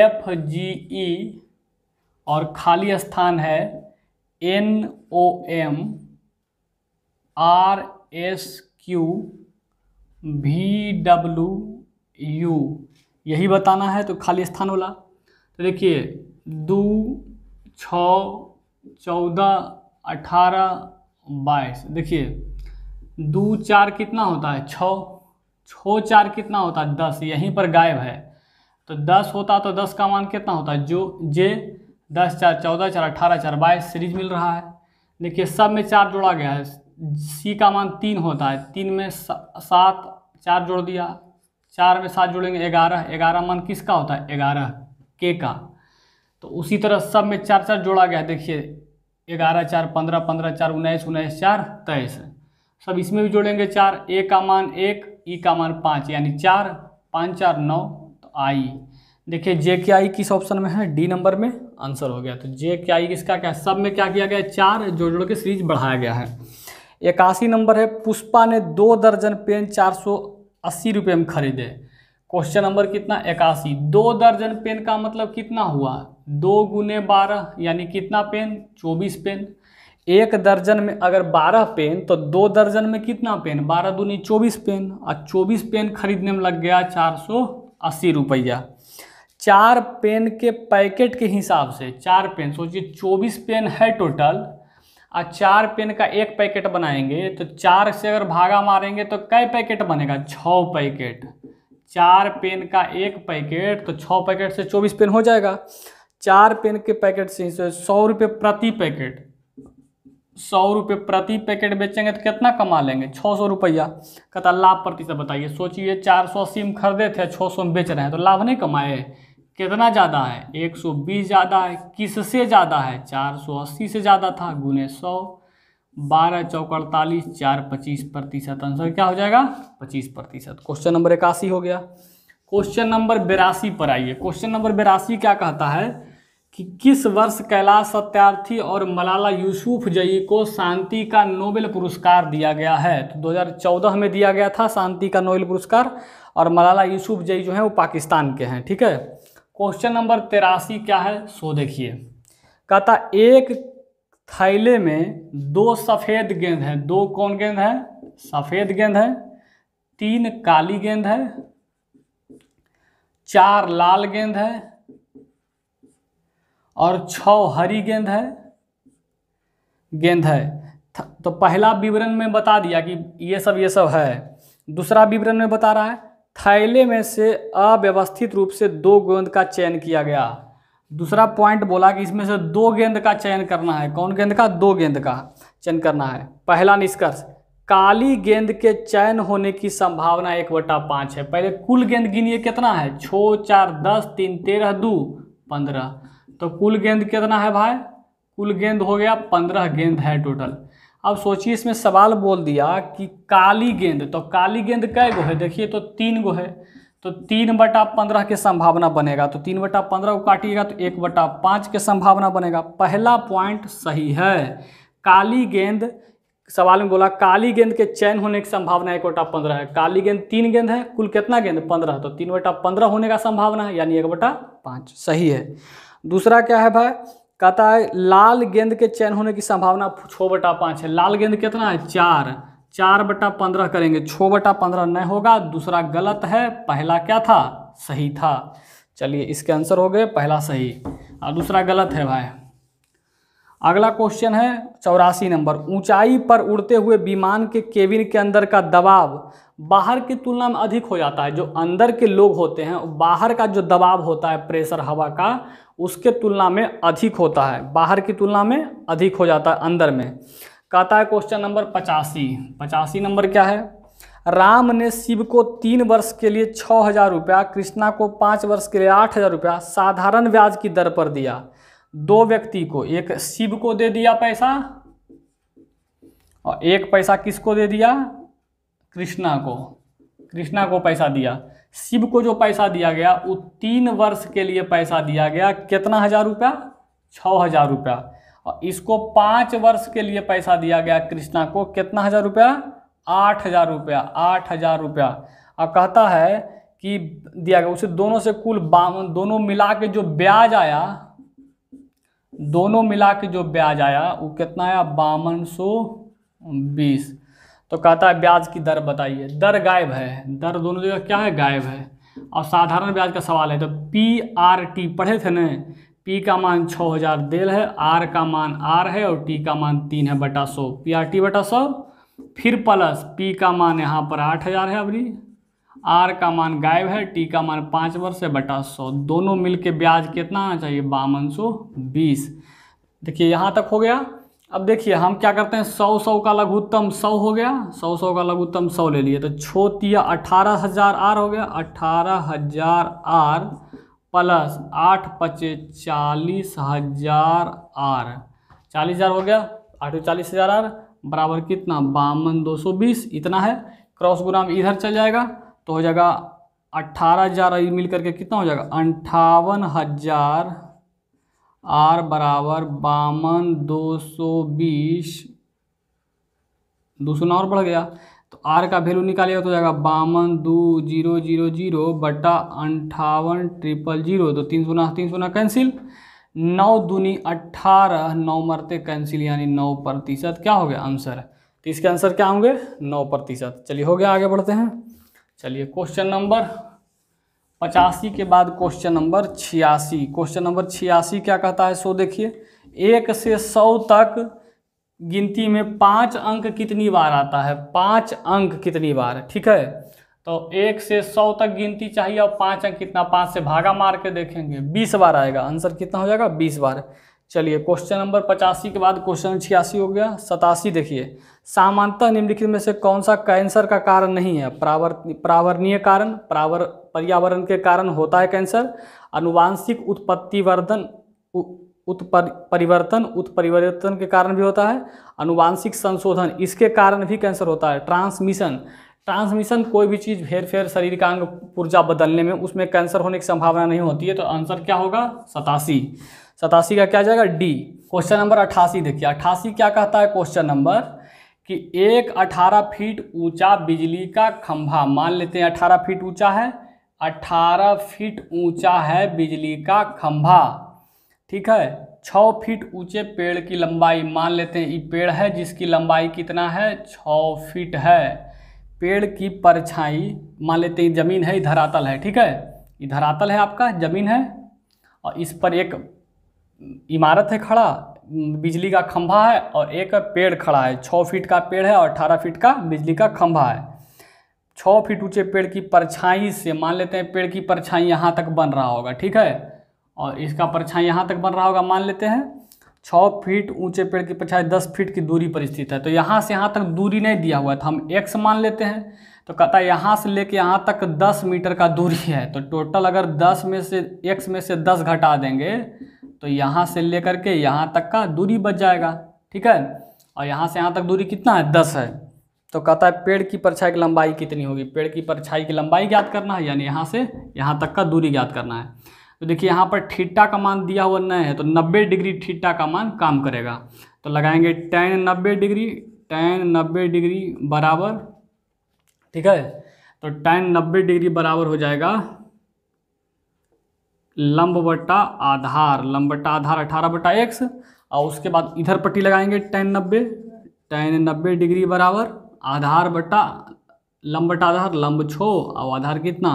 F G ई और खाली स्थान है N O M R S Q V W U यही बताना है तो खाली स्थान वाला तो देखिए दो छः चौदह अठारह बाईस देखिए दो चार कितना होता है छः छः चार कितना होता है दस यहीं पर गायब है तो दस होता तो दस का मान कितना होता है जो जे दस चार चौदह चार अठारह चार बाईस सीरीज मिल रहा है देखिए सब में चार जोड़ा गया है सी का मान तीन होता है तीन में सात चार जोड़ दिया चार में सात जोड़ेंगे ग्यारह ग्यारह मान किसका होता है ग्यारह के का तो उसी तरह सब में चार चार जोड़ा गया देखिए ग्यारह चार पंद्रह पंद्रह चार उन्नीस उन्नीस चार तेईस सब इसमें भी जोड़ेंगे चार ए का मान एक ई का मान पाँच यानी चार पाँच चार नौ तो आई देखिए जे के आई किस ऑप्शन में है डी नंबर में आंसर हो गया तो जे के आई किसका क्या सब में क्या किया गया चार जोड़ जोड़ के सीरीज बढ़ाया गया है इक्यासी नंबर है पुष्पा ने दो दर्जन पेन चार सौ अस्सी रुपये में खरीदे क्वेश्चन नंबर कितना इक्यासी दो दर्जन पेन का मतलब कितना हुआ दो गुने बारह यानी कितना पेन चौबीस पेन एक दर्जन में अगर बारह पेन तो दो दर्जन में कितना पेन बारह दूनी चौबीस पेन और चौबीस पेन खरीदने में लग गया चार सौ अस्सी रुपया चार पेन के पैकेट के हिसाब से चार पेन सोचिए चौबीस पेन है टोटल और चार पेन का एक पैकेट बनाएंगे तो चार से अगर भागा मारेंगे तो कै पैकेट बनेगा छः पैकेट चार पेन का एक पैकेट तो छः पैकेट से चौबीस पेन हो जाएगा चार पेन के पैकेट से ही सौ रुपये प्रति पैकेट सौ रुपये प्रति पैकेट बेचेंगे तो कितना कमा लेंगे छः सौ रुपया कहता लाभ प्रतिशत बताइए सोचिए चार सौ अस्सी में खरीदे थे छः सौ में बेच रहे हैं तो लाभ नहीं कमाए कितना ज़्यादा है एक सौ बीस ज़्यादा है किस से ज़्यादा है चार सौ अस्सी से ज़्यादा था गुने सौ बारह चौक अड़तालीस चार पच्चीस प्रतिशत आंसर क्या हो जाएगा पच्चीस प्रतिशत क्वेश्चन नंबर इक्यासी हो गया क्वेश्चन नंबर बिरासी पर आइए क्वेश्चन नंबर बिरासी क्या कहता है कि किस वर्ष कैलाश सत्यार्थी और मलाला यूसुफ जई को शांति का नोबेल पुरस्कार दिया गया है तो 2014 में दिया गया था शांति का नोबेल पुरस्कार और मलाला यूसुफ जई जो है वो पाकिस्तान के हैं ठीक है क्वेश्चन नंबर तेरासी क्या है सो देखिए कहता एक थैले में दो सफ़ेद गेंद हैं दो कौन गेंद हैं सफ़ेद गेंद हैं तीन काली गेंद है चार लाल गेंद है और छ हरी गेंद है गेंद है तो पहला विवरण में बता दिया कि ये सब ये सब है दूसरा विवरण में बता रहा है थैले में से अव्यवस्थित रूप से दो गेंद का चयन किया गया दूसरा पॉइंट बोला कि इसमें से दो गेंद का चयन करना है कौन गेंद का दो गेंद का चयन करना है पहला निष्कर्ष काली गेंद के चयन होने की संभावना एक वटा पाँच है पहले कुल गेंद गिनिए कितना है छः चार दस तीन तेरह दो पंद्रह तो कुल गेंद कितना है भाई कुल गेंद हो गया पंद्रह गेंद है टोटल अब सोचिए इसमें सवाल बोल दिया कि काली गेंद तो काली गेंद कै गो है देखिए तो तीन गो है तो तीन बटा पंद्रह की संभावना बनेगा तो तीन बटा पंद्रह को काटिएगा तो एक बटा पाँच की संभावना बनेगा पहला पॉइंट सही है काली गेंद सवाल में बोला काली गेंद के चयन होने की संभावना एक बटा पंद्रह है काली गेंद तीन गेंद है कुल कितना गेंद पंद्रह तो तीन बटा पंद्रह होने का संभावना है यानी एक बटा पाँच सही है दूसरा क्या है भाई कहता है लाल गेंद के चयन होने की संभावना छः बटा पाँच है लाल गेंद कितना है चार चार बटा पंद्रह करेंगे छः बटा पंद्रह नहीं होगा दूसरा गलत है पहला क्या था सही था चलिए इसके आंसर हो गए पहला सही और दूसरा गलत है भाई अगला क्वेश्चन है चौरासी नंबर ऊंचाई पर उड़ते हुए विमान के केबिन के अंदर का दबाव बाहर की तुलना में अधिक हो जाता है जो अंदर के लोग होते हैं बाहर का जो दबाव होता है प्रेशर हवा का उसके तुलना में अधिक होता है बाहर की तुलना में अधिक हो जाता है अंदर में कहता है क्वेश्चन नंबर पचासी पचासी नंबर क्या है राम ने शिव को तीन वर्ष के लिए छः हज़ार रुपया कृष्णा को पाँच वर्ष के लिए आठ हज़ार रुपया साधारण ब्याज की दर पर दिया दो व्यक्ति को एक शिव को दे दिया पैसा और एक पैसा किसको दे दिया कृष्णा को कृष्णा को पैसा दिया शिव को जो पैसा दिया गया वो तीन वर्ष के लिए पैसा दिया गया कितना हज़ार रुपया छः हज़ार रुपया और इसको पाँच वर्ष के लिए पैसा दिया गया कृष्णा को कितना हज़ार रुपया आठ हज़ार रुपया आठ हज़ार रुपया और कहता है कि दिया गया उसे दोनों से कुल बावन दोनों मिला के जो ब्याज आया दोनों मिला के जो ब्याज आया वो कितना आया बावन सौ बीस तो कहता है ब्याज की दर बताइए दर गायब है दर दोनों जगह क्या है गायब है और साधारण ब्याज का सवाल है तो पी आर टी पढ़े थे न पी का मान छः हज़ार देल है आर का मान आर है और टी का मान तीन है बटा सौ पी आर टी बटा सौ फिर प्लस पी का मान यहाँ पर आठ हज़ार है अभी आर का मान गायब है टी का मान पाँच वर्ष है बटा सौ दोनों मिल के ब्याज कितना आना चाहिए बावन सौ बीस देखिए यहाँ तक हो गया अब देखिए हम क्या करते हैं सौ सौ का लघुत्तम सौ हो गया सौ सौ का लघुत्तम सौ ले लिए तो छोतिया अठारह हज़ार आर हो गया अठारह हज़ार आर प्लस आठ पचे चालीस हज़ार आर चालीस हज़ार हो गया आठ चालीस हज़ार आर बराबर कितना बावन दो सौ बीस इतना है क्रॉस गुना में इधर चल जाएगा तो हो जाएगा अट्ठारह हज़ार मिल करके कितना हो जाएगा अंठावन हज़ार आर बराबर बावन दो सौ बीस दो सौ नौ और बढ़ गया तो आर का वैल्यू निकालिएगा तो जाएगा बावन दो जीरो जीरो जीरो बटा अंठावन ट्रिपल जीरो तो तीन सौ ना तीन सौ ना कैंसिल नौ दूनी अट्ठारह नौ मरते कैंसिल यानी नौ प्रतिशत क्या हो गया आंसर तो इसके आंसर क्या होंगे नौ प्रतिशत चलिए हो गया आगे बढ़ते हैं चलिए क्वेश्चन नंबर पचासी के बाद क्वेश्चन नंबर छियासी क्वेश्चन नंबर छियासी क्या कहता है सो देखिए एक से सौ तक गिनती में पाँच अंक कितनी बार आता है पाँच अंक कितनी बार ठीक है तो एक से सौ तक गिनती चाहिए और पाँच अंक कितना पाँच से भागा मार के देखेंगे बीस बार आएगा आंसर कितना हो जाएगा बीस बार चलिए क्वेश्चन नंबर पचासी के बाद क्वेश्चन छियासी हो गया सतासी देखिए सामान्यतः निम्नलिखित में से कौन सा कैंसर का कारण नहीं है प्रावर प्रावरणीय कारण प्रावर पर्यावरण के कारण होता है कैंसर अनुवांशिक उत्पत्तिवर्धन उत्पर परिवर्तन उत्परिवर्तन के कारण भी होता है अनुवांशिक संशोधन इसके कारण भी कैंसर होता है ट्रांसमिशन ट्रांसमिशन कोई भी चीज़ हेर फेर शरीर का अंग पुर्जा बदलने में उसमें कैंसर होने की संभावना नहीं होती है तो आंसर क्या होगा सतासी सतासी का क्या जाएगा डी क्वेश्चन नंबर अट्ठासी देखिए अट्ठासी क्या कहता है क्वेश्चन नंबर कि एक अठारह फीट ऊंचा बिजली का खंभा मान लेते हैं अठारह फीट ऊंचा है अठारह फीट ऊंचा है बिजली का खंभा ठीक है छः फीट ऊंचे पेड़ की लंबाई मान लेते हैं ये पेड़ है जिसकी लंबाई कितना है छः फीट है पेड़ की परछाई मान लेते हैं ज़मीन है धरातल है ठीक है ये धरातल है आपका ज़मीन है और इस पर एक इमारत है खड़ा बिजली का खंभा है और एक पेड़ खड़ा है छः फीट का पेड़ है और अठारह फीट का बिजली का खंभा है छः फीट ऊँचे पेड़ की परछाई से मान लेते हैं पेड़ की परछाई यहाँ तक बन रहा होगा ठीक है और इसका परछाई यहाँ तक बन रहा होगा मान लेते हैं छः फीट ऊंचे पेड़ की परछाई दस फीट की दूरी पर स्थित है तो यहाँ से यहाँ तक दूरी नहीं दिया हुआ है तो हम एक्स मान लेते हैं तो कहता है यहाँ से लेके यहाँ तक दस मीटर का दूरी है तो टोटल अगर दस में से एक्स में से दस घटा देंगे तो यहाँ से लेकर के यहाँ तक का दूरी बच जाएगा ठीक है और यहाँ से यहाँ तक दूरी कितना है दस है तो कहता है पेड़ की परछाई की लंबाई कितनी होगी पेड़ की परछाई की लंबाई ज्ञात करना है यानी यहाँ से यहाँ तक का दूरी ज्ञात करना है तो देखिए यहाँ पर ठीटा का मान दिया हुआ नए है तो 90 डिग्री ठीटा का मान काम करेगा तो लगाएंगे टेन नब्बे डिग्री टेन नब्बे डिग्री बराबर ठीक है तो टेन नब्बे डिग्री बराबर हो जाएगा लंब बट्टा आधार लंब बट्टा आधार अठारह बट्टा एक्स और उसके बाद इधर पट्टी लगाएंगे टेन नब्बे टेन नब्बे डिग्री बराबर आधार बटा लंब बटा आधार लंब छो और आधार कितना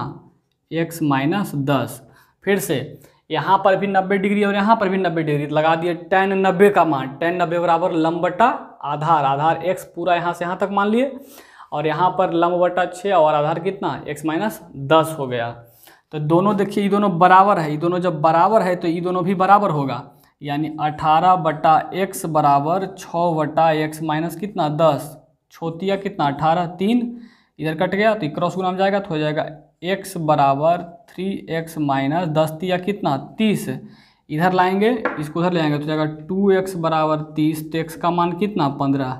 एक्स माइनस दस फिर से यहाँ पर भी नब्बे डिग्री और यहाँ पर भी नब्बे डिग्री तो लगा दिए टेन नब्बे का मान टेन नब्बे बराबर लंब बटा आधार आधार एक्स पूरा यहाँ से यहाँ तक मान लिए और यहाँ पर लंब बटा छः और आधार कितना एक्स माइनस दस हो गया तो दोनों देखिए ये दोनों बराबर है ये दोनों जब बराबर है तो ये दोनों भी बराबर होगा यानी अठारह बटा एक्स बराबर छः बटा एक्स माइनस कितना दस छोतिया कितना अठारह तीन इधर कट गया तो क्रॉस गुना जाएगा तो हो जाएगा एक्स बराबर थ्री एक्स माइनस दस तिया कितना तीस इधर लाएंगे इसको उधर ले आएंगे तो जाएगा टू एक्स बराबर तीस तो एक्स का मान कितना पंद्रह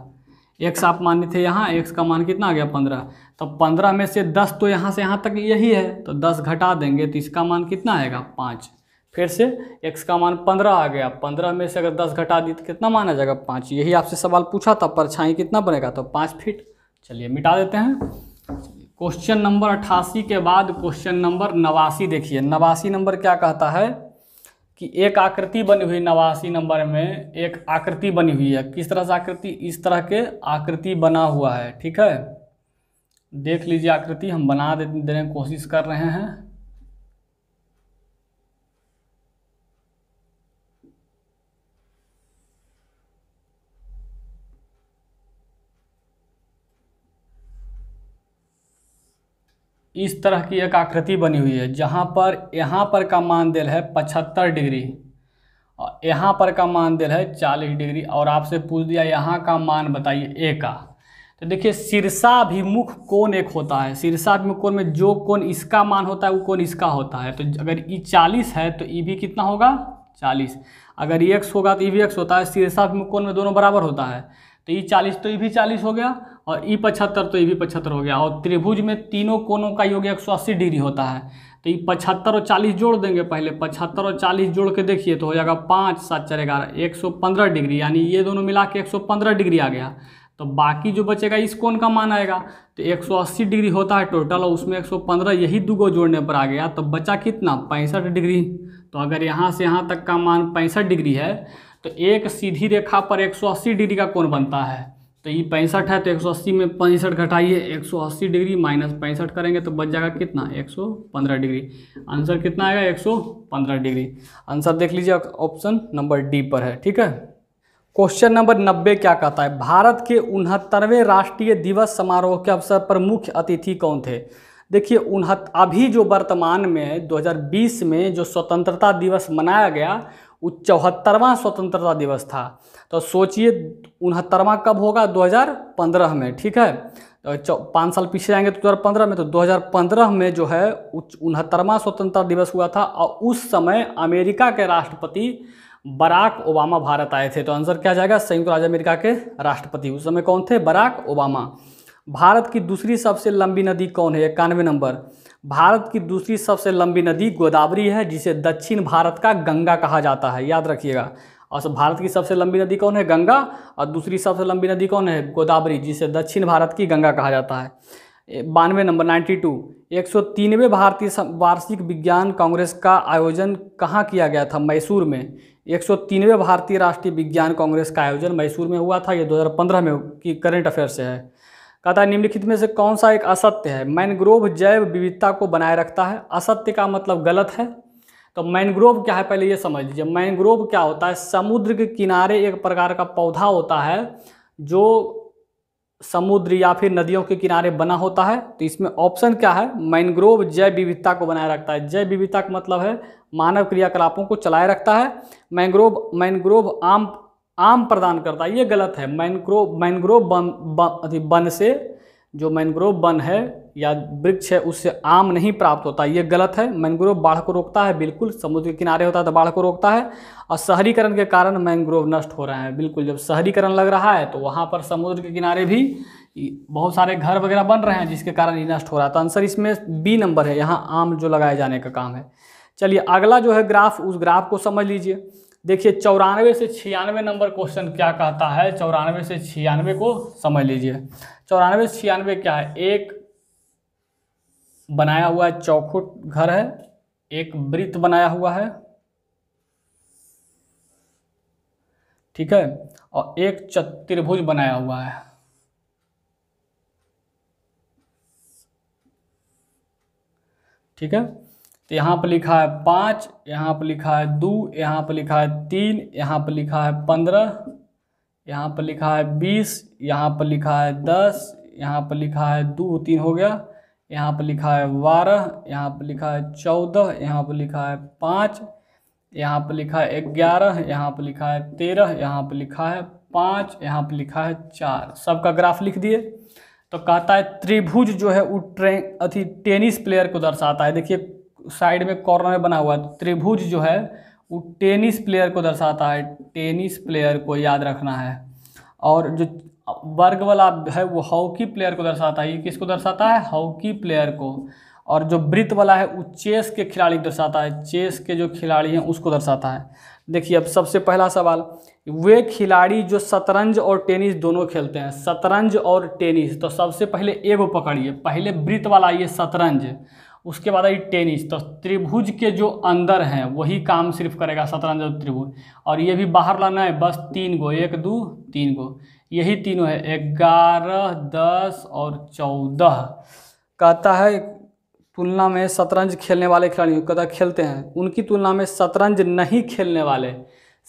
एक्स आप मान थे यहाँ एक्स का मान कितना आ गया पंद्रह तो पंद्रह में से दस तो यहाँ से यहाँ तक यही है तो दस घटा देंगे तो इसका मान कितना आएगा पाँच फिर से x का मान पंद्रह आ गया पंद्रह में से अगर दस घटा दी तो कितना मान आ जाएगा पाँच यही आपसे सवाल पूछा था परछाई कितना बनेगा तो पाँच फीट चलिए मिटा देते हैं क्वेश्चन नंबर अट्ठासी के बाद क्वेश्चन नंबर नवासी देखिए नवासी नंबर क्या कहता है कि एक आकृति बनी हुई नवासी नंबर में एक आकृति बनी हुई है किस तरह से आकृति इस तरह के आकृति बना हुआ है ठीक है देख लीजिए आकृति हम बना देने कोशिश कर रहे हैं इस तरह की एक आकृति बनी हुई है जहाँ पर यहाँ पर का मान दिल है पचहत्तर डिग्री और यहाँ पर का मान दिल है चालीस डिग्री और आपसे पूछ दिया यहाँ का मान बताइए ए का तो देखिए शीर्षाभिमुख कोण एक होता है शीर्षाभिमुख कोण में जो कोण इसका मान होता है वो कोण इसका होता है तो अगर ई e चालीस है तो ई e भी कितना होगा चालीस अगर ई e एक्स होगा तो ई भी एक्स होता है सिरसाभिमुख कोण में दोनों बराबर होता है तो ई चालीस तो ये भी चालीस हो गया और ई पचहत्तर तो ये भी पचहत्तर हो गया और त्रिभुज में तीनों कोनों का योग एक सौ अस्सी डिग्री होता है तो ये पचहत्तर और चालीस जोड़ देंगे पहले पचहत्तर और चालीस जोड़ के देखिए तो हो जाएगा पाँच सात चार ग्यारह एक सौ पंद्रह डिग्री यानी ये दोनों मिला के एक सौ पंद्रह डिग्री आ गया तो बाकी जो बचेगा इस कोण का मान आएगा तो 180 डिग्री होता है टोटल और उसमें 115 यही दुगो जोड़ने पर आ गया तो बचा कितना पैंसठ डिग्री तो अगर यहाँ से यहाँ तक का मान पैंसठ डिग्री है तो एक सीधी रेखा पर 180 डिग्री का कोण बनता है तो ये पैंसठ है तो 180 में पैंसठ घटाइए 180 डिग्री माइनस पैंसठ करेंगे तो बच जाएगा कितना 115 डिग्री आंसर कितना आएगा 115 डिग्री आंसर देख लीजिए ऑप्शन नंबर डी पर है ठीक है क्वेश्चन नंबर नब्बे क्या कहता है भारत के उनहत्तरवें राष्ट्रीय दिवस समारोह के अवसर पर मुख्य अतिथि कौन थे देखिए उनहत् अभी जो वर्तमान में 2020 में जो स्वतंत्रता दिवस मनाया गया वो चौहत्तरवां स्वतंत्रता दिवस था तो सोचिए उनहत्तरवां कब होगा 2015 में ठीक है तो पाँच साल पीछे जाएंगे तो 2015 में तो 2015 में जो है उनहत्तरवां स्वतंत्रता दिवस हुआ था और उस समय अमेरिका के राष्ट्रपति बराक ओबामा भारत आए थे तो आंसर क्या जाएगा संयुक्त राज्य अमेरिका के राष्ट्रपति उस समय कौन थे बराक ओबामा भारत की दूसरी सबसे लंबी नदी कौन है इक्यानवे नंबर भारत की दूसरी सबसे लंबी नदी गोदावरी है जिसे दक्षिण भारत का गंगा कहा जाता है याद रखिएगा और भारत की सबसे लंबी नदी कौन है गंगा और दूसरी सबसे लंबी नदी कौन है गोदावरी जिसे दक्षिण भारत की गंगा कहा जाता है बानवे नंबर नाइन्टी टू एक सौ तीनवे भारतीय वार्षिक विज्ञान कांग्रेस का आयोजन कहाँ किया गया था मैसूर में एक सौ तीनवे भारतीय राष्ट्रीय विज्ञान कांग्रेस का आयोजन मैसूर में हुआ था ये 2015 में की करंट अफेयर से है कहा निम्नलिखित में से कौन सा एक असत्य है मैनग्रोव जैव विविधता को बनाए रखता है असत्य का मतलब गलत है तो मैनग्रोव क्या है पहले ये समझ लीजिए मैनग्रोव क्या होता है समुद्र के किनारे एक प्रकार का पौधा होता है जो समुद्र या फिर नदियों के किनारे बना होता है तो इसमें ऑप्शन क्या है मैनग्रोव जैव विविधता को बनाए रखता है जैव विविधता का मतलब है मानव क्रियाकलापों को चलाए रखता है मैंग्रोव मैनग्रोव आम आम प्रदान करता है ये गलत है मैनग्रोव मैनग्रोव बन अति वन से जो मैनग्रोव बन है या वृक्ष है उससे आम नहीं प्राप्त होता ये गलत है मैनग्रोव बाढ़ को रोकता है बिल्कुल समुद्र के किनारे होता है तो बाढ़ को रोकता है और शहरीकरण के कारण मैनग्रोव नष्ट हो रहे हैं बिल्कुल जब शहरीकरण लग रहा है तो वहाँ पर समुद्र के किनारे भी बहुत सारे घर वगैरह बन रहे हैं जिसके कारण ये नष्ट हो रहा है तो आंसर इसमें बी नंबर है यहाँ आम जो लगाए जाने का काम है चलिए अगला जो है ग्राफ उस ग्राफ को समझ लीजिए देखिए चौरानवे से छियानवे नंबर क्वेश्चन क्या कहता है चौरानवे से छियानवे को समझ लीजिए चौरानवे से छियानवे क्या है एक बनाया हुआ चौखुट घर है एक वृत्त बनाया हुआ है ठीक है और एक चतुर्भुज बनाया हुआ है ठीक है तो यहाँ पर लिखा है पाँच यहाँ पर लिखा है दो यहाँ पर लिखा है तीन यहाँ पर लिखा है पंद्रह यहाँ पर लिखा है बीस यहाँ पर लिखा है दस यहाँ पर लिखा है दो तीन हो गया यहाँ पर लिखा है बारह यहाँ पर लिखा है चौदह यहाँ पर लिखा है पाँच यहाँ पर लिखा है ग्यारह यहाँ पर लिखा है तेरह यहाँ पर लिखा है पाँच यहाँ पर लिखा है चार सबका ग्राफ लिख दिए तो कहता है त्रिभुज जो है वो ट्रे अथी टेनिस प्लेयर को दर्शाता है देखिए साइड में कॉर्नर में बना हुआ है त्रिभुज जो है वो टेनिस प्लेयर को दर्शाता है टेनिस प्लेयर को याद रखना है और जो वर्ग वाला है वो हॉकी प्लेयर को दर्शाता है ये किसको दर्शाता है हॉकी प्लेयर को और जो वृत्त वाला है वो चेस के खिलाड़ी दर्शाता है चेस के जो खिलाड़ी हैं उसको दर्शाता है देखिए अब सबसे पहला सवाल वे खिलाड़ी जो शतरंज और टेनिस दोनों खेलते हैं शतरंज और टेनिस तो सबसे पहले एगो पकड़िए पहले वृत्त वाला ये शतरंज उसके बाद आई टेनिस तो त्रिभुज के जो अंदर हैं वही काम सिर्फ करेगा शतरंज और त्रिभुज और ये भी बाहर लाना है बस तीन गो एक दो तीन गो यही तीनों है ग्यारह दस और चौदह कहता है तुलना में शतरंज खेलने वाले खिलाड़ियों कदा खेलते हैं उनकी तुलना में शतरंज नहीं खेलने वाले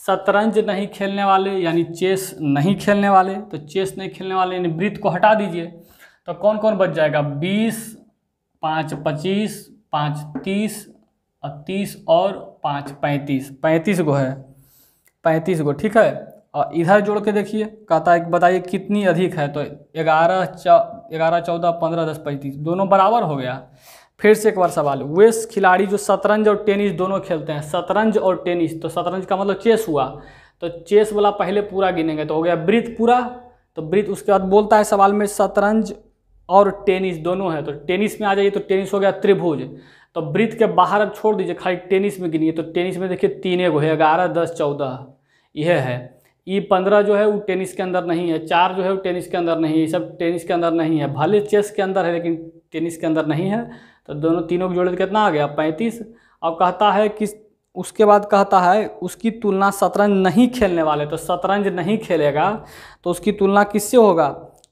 शतरंज नहीं खेलने वाले यानी चेस नहीं खेलने वाले तो चेस नहीं खेलने वाले यानी वृत्त को हटा दीजिए तो कौन कौन बच जाएगा बीस पाँच पच्चीस पाँच तीस तीस और पाँच पैंतीस पैंतीस गो है पैंतीस गो ठीक है और इधर जोड़ के देखिए कहता है बताइए कितनी अधिक है तो ग्यारह चौ ग्यारह चौदह पंद्रह दस पैंतीस दोनों बराबर हो गया फिर से एक बार सवाल वे खिलाड़ी जो शतरंज और टेनिस दोनों खेलते हैं शतरंज और टेनिस तो शतरंज का मतलब चेस हुआ तो चेस वाला पहले पूरा गिनेंगे तो हो गया वृत्त पूरा तो वृत्त उसके बाद बोलता है सवाल में शतरंज और टेनिस दोनों है तो टेनिस में आ जाइए तो टेनिस हो गया त्रिभुज तो वृत्त के बाहर अब छोड़ दीजिए खाली टेनिस में गिनिए तो टेनिस में देखिए तीन एगो है ग्यारह दस चौदह यह है ई पंद्रह जो है वो टेनिस के अंदर नहीं है चार जो है वो टेनिस के अंदर नहीं है ये सब टेनिस के अंदर नहीं है भले चेस के अंदर है लेकिन टेनिस के अंदर नहीं है तो दोनों तीनों को जोड़े तो कितना आ गया पैंतीस और कहता है कि उसके बाद कहता है उसकी तुलना शतरंज नहीं खेलने वाले तो शतरंज नहीं खेलेगा तो उसकी तुलना किससे होगा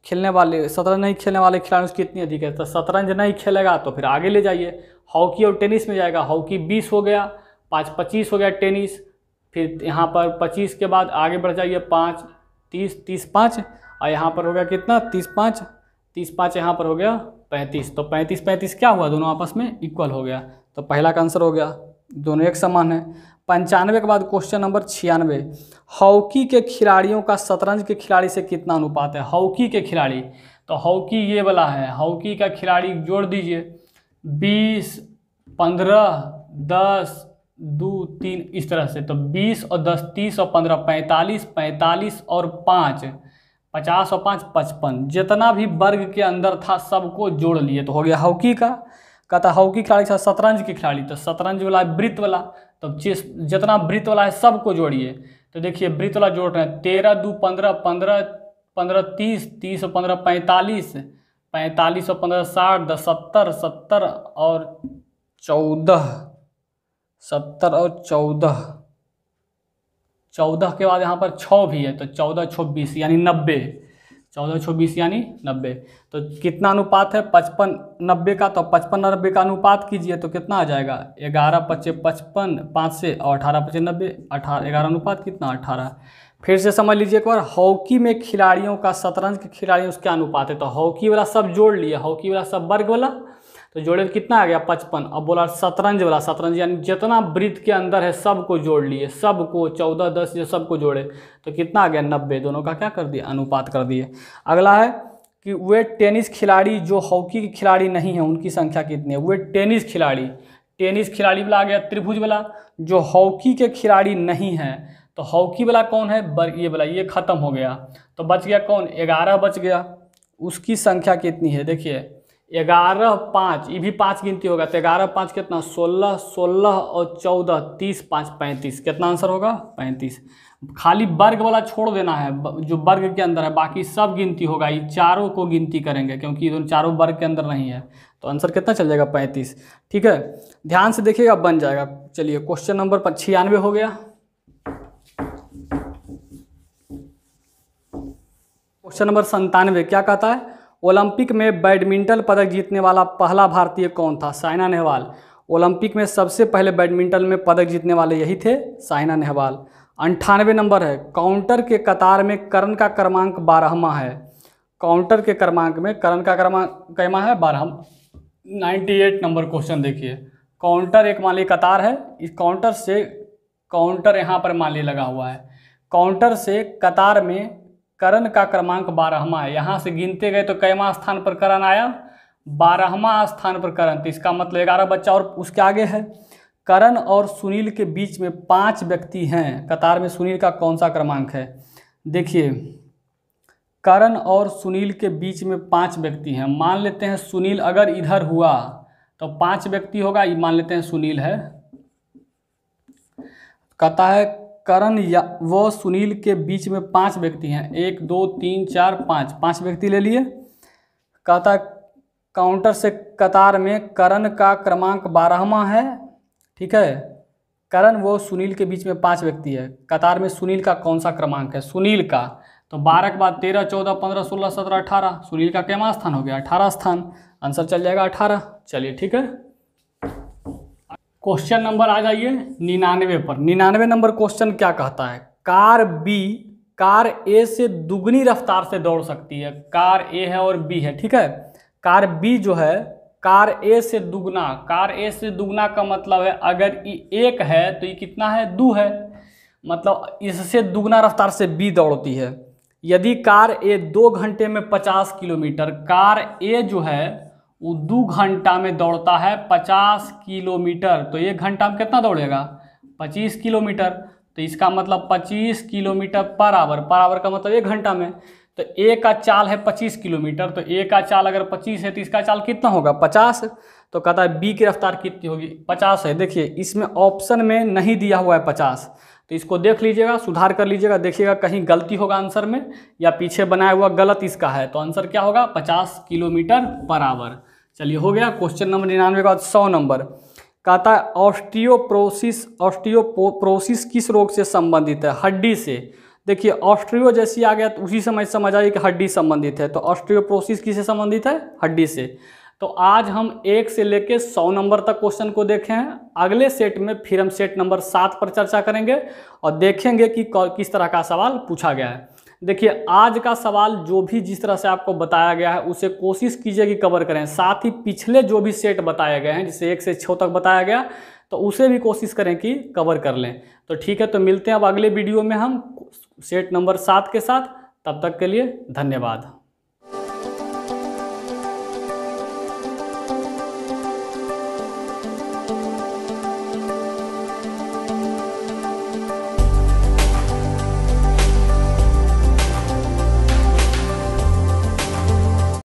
खेलने वाले शतरंज नहीं खेलने वाले खिलाड़ियों उसकी इतनी अधिक है तो शतरंज नहीं खेलेगा तो फिर आगे ले जाइए हॉकी और टेनिस में जाएगा हॉकी बीस हो गया पाँच पच्चीस हो गया टेनिस फिर यहाँ पर पच्चीस के बाद आगे बढ़ जाइए पाँच तीस तीस पाँच और यहाँ पर हो गया कितना तीस पाँच तीस पाँच यहाँ पर हो गया पैंतीस तो पैंतीस पैंतीस क्या हुआ दोनों आपस में इक्वल हो गया तो पहला का आंसर हो गया दोनों एक समान है पंचानवे के बाद क्वेश्चन नंबर छियानवे हॉकी के खिलाड़ियों का शतरंज के खिलाड़ी से कितना अनुपात है हॉकी के खिलाड़ी तो हॉकी ये वाला है हॉकी का खिलाड़ी जोड़ दीजिए बीस पंद्रह दस दो तीन इस तरह से तो बीस और दस तीस और पंद्रह पैंतालीस पैंतालीस और पाँच पचास और पाँच पचपन जितना भी वर्ग के अंदर था सबको जोड़ लिए तो हो गया हॉकी का कहता हॉकी खिलाड़ी के साथ शतरंज के खिलाड़ी तो शतरंज वाला है वृत्त वाला तब तो चेस जितना वृत्त वाला है सबको जोड़िए तो देखिए वृत्त वाला जोड़ रहे हैं तेरह दो पंद्रह पंद्रह पंद्रह तीस तीस और पंद्रह पैंतालीस पैंतालीस और पंद्रह साठ दस सत्तर सत्तर और चौदह सत्तर और चौदह चौदह के बाद यहाँ पर छः भी है तो चौदह छब्बीस यानी नब्बे चौदह छो बीस यानी नब्बे तो कितना अनुपात है पचपन नब्बे का तो पचपन नब्बे का अनुपात कीजिए तो कितना आ जाएगा ग्यारह पच्चे पचपन पाँच से और अठारह पच्चे नब्बे अठारह ग्यारह अनुपात कितना अठारह फिर से समझ लीजिए एक बार हॉकी में खिलाड़ियों का शतरंज के खिलाड़ियों उसके अनुपात है तो हॉकी वाला सब जोड़ लिए हॉकी वाला सब वर्ग वाला तो जोड़े तो कितना आ गया पचपन अब बोला शतरंज वाला शतरंज यानी जितना वृत्त के अंदर है सबको जोड़ लिए सबको चौदह दस ये सबको जोड़े तो कितना आ गया नब्बे दोनों का क्या कर दिया अनुपात कर दिए अगला है कि वे टेनिस खिलाड़ी जो हॉकी के खिलाड़ी नहीं है उनकी संख्या कितनी है वे टेनिस खिलाड़ी टेनिस खिलाड़ी वाला आ गया त्रिभुज वाला जो हॉकी के खिलाड़ी नहीं है तो हॉकी वाला कौन है बर ये वाला ये ख़त्म हो गया तो बच गया कौन ग्यारह बच गया उसकी संख्या कितनी है देखिए ग्यारह पाँच ये भी पाँच गिनती होगा तो ग्यारह पाँच कितना सोलह सोलह और चौदह तीस पाँच पैंतीस कितना आंसर होगा पैंतीस खाली वर्ग वाला छोड़ देना है जो वर्ग के अंदर है बाकी सब गिनती होगा ये चारों को गिनती करेंगे क्योंकि दोनों चारों वर्ग के अंदर नहीं है तो आंसर कितना चल जाएगा पैंतीस ठीक है ध्यान से देखिएगा बन जाएगा चलिए क्वेश्चन नंबर पर छियानवे हो गया क्वेश्चन नंबर संतानवे क्या कहता है ओलंपिक में बैडमिंटन पदक जीतने वाला पहला भारतीय कौन था साइना नेहवाल ओलंपिक में सबसे पहले बैडमिंटन में पदक जीतने वाले यही थे साइना नेहवाल अंठानवे नंबर है काउंटर के कतार में करण का क्रमांक बारहवा है काउंटर के क्रमांक में करण का क्रमांक कैमा है बारह नाइन्टी एट नंबर क्वेश्चन देखिए काउंटर एक माली कतार है इस काउंटर से काउंटर यहाँ पर माली लगा हुआ है काउंटर से कतार में करण का क्रमांक बारहवा है यहाँ से गिनते गए तो कैमा स्थान पर करण आया बारहवा स्थान पर करण तो इसका मतलब ग्यारह बच्चा और उसके आगे है करण और सुनील के बीच में पांच व्यक्ति हैं कतार में सुनील का कौन सा क्रमांक है देखिए करण और सुनील के बीच में पांच व्यक्ति हैं मान लेते हैं सुनील अगर इधर हुआ तो पांच व्यक्ति होगा ये मान लेते हैं सुनील है कहता है करण या व सुनील के बीच में पांच व्यक्ति हैं एक दो तीन चार पाँच पांच व्यक्ति ले लिए कहता काउंटर से कतार में करण का क्रमांक बारहवा है ठीक है करण वो सुनील के बीच में पांच व्यक्ति है कतार में सुनील का कौन सा क्रमांक है सुनील का तो बारह के बाद तेरह चौदह पंद्रह सोलह सत्रह अठारह सुनील का कैमा स्थान हो गया अठारह स्थान आंसर चल जाएगा अठारह चलिए ठीक है क्वेश्चन नंबर आ जाइए निन्यानवे पर निन्यानवे नंबर क्वेश्चन क्या कहता है कार बी कार ए से दुगनी रफ्तार से दौड़ सकती है कार ए है और बी है ठीक है कार बी जो है कार ए से दुगना कार ए से दुगना का मतलब है अगर ये एक है तो ये कितना है दो है मतलब इससे दुगना रफ्तार से बी दौड़ती है यदि कार ए दो घंटे में पचास किलोमीटर कार ए जो है वो दो घंटा में दौड़ता है पचास किलोमीटर तो एक घंटा में कितना दौड़ेगा पच्चीस किलोमीटर तो इसका मतलब पच्चीस kilometre per hour per hour का मतलब एक घंटा में तो ए का चाल है पच्चीस किलोमीटर तो ए का चाल अगर पच्चीस है तो इसका चाल कितना होगा पचास तो कहता है बी की रफ्तार कितनी होगी पचास है देखिए इसमें ऑप्शन में नहीं दिया हुआ है पचास तो इसको देख लीजिएगा सुधार कर लीजिएगा देखिएगा कहीं गलती होगा आंसर में या पीछे बनाया हुआ गलत इसका है तो आंसर क्या होगा पचास किलोमीटर पर आवर चलिए हो गया क्वेश्चन नंबर निन्यानवे का सौ नंबर कहता है ऑस्टियोप्रोसिस ऑस्टियोप्रोसिस किस रोग से संबंधित है हड्डी से देखिए ऑस्ट्रियो जैसी आ गया तो उसी समय समझ आइए कि हड्डी संबंधित है तो ऑस्ट्रियोप्रोसिस किससे संबंधित है हड्डी से तो आज हम एक से लेकर सौ नंबर तक क्वेश्चन को देखे हैं अगले सेट में फिर हम सेट नंबर सात पर चर्चा करेंगे और देखेंगे कि किस तरह का सवाल पूछा गया है देखिए आज का सवाल जो भी जिस तरह से आपको बताया गया है उसे कोशिश कीजिए कि कवर करें साथ ही पिछले जो भी सेट बताए गए हैं जिसे एक से छः तक बताया गया तो उसे भी कोशिश करें कि कवर कर लें तो ठीक है तो मिलते हैं अब अगले वीडियो में हम सेट नंबर सात के साथ तब तक के लिए धन्यवाद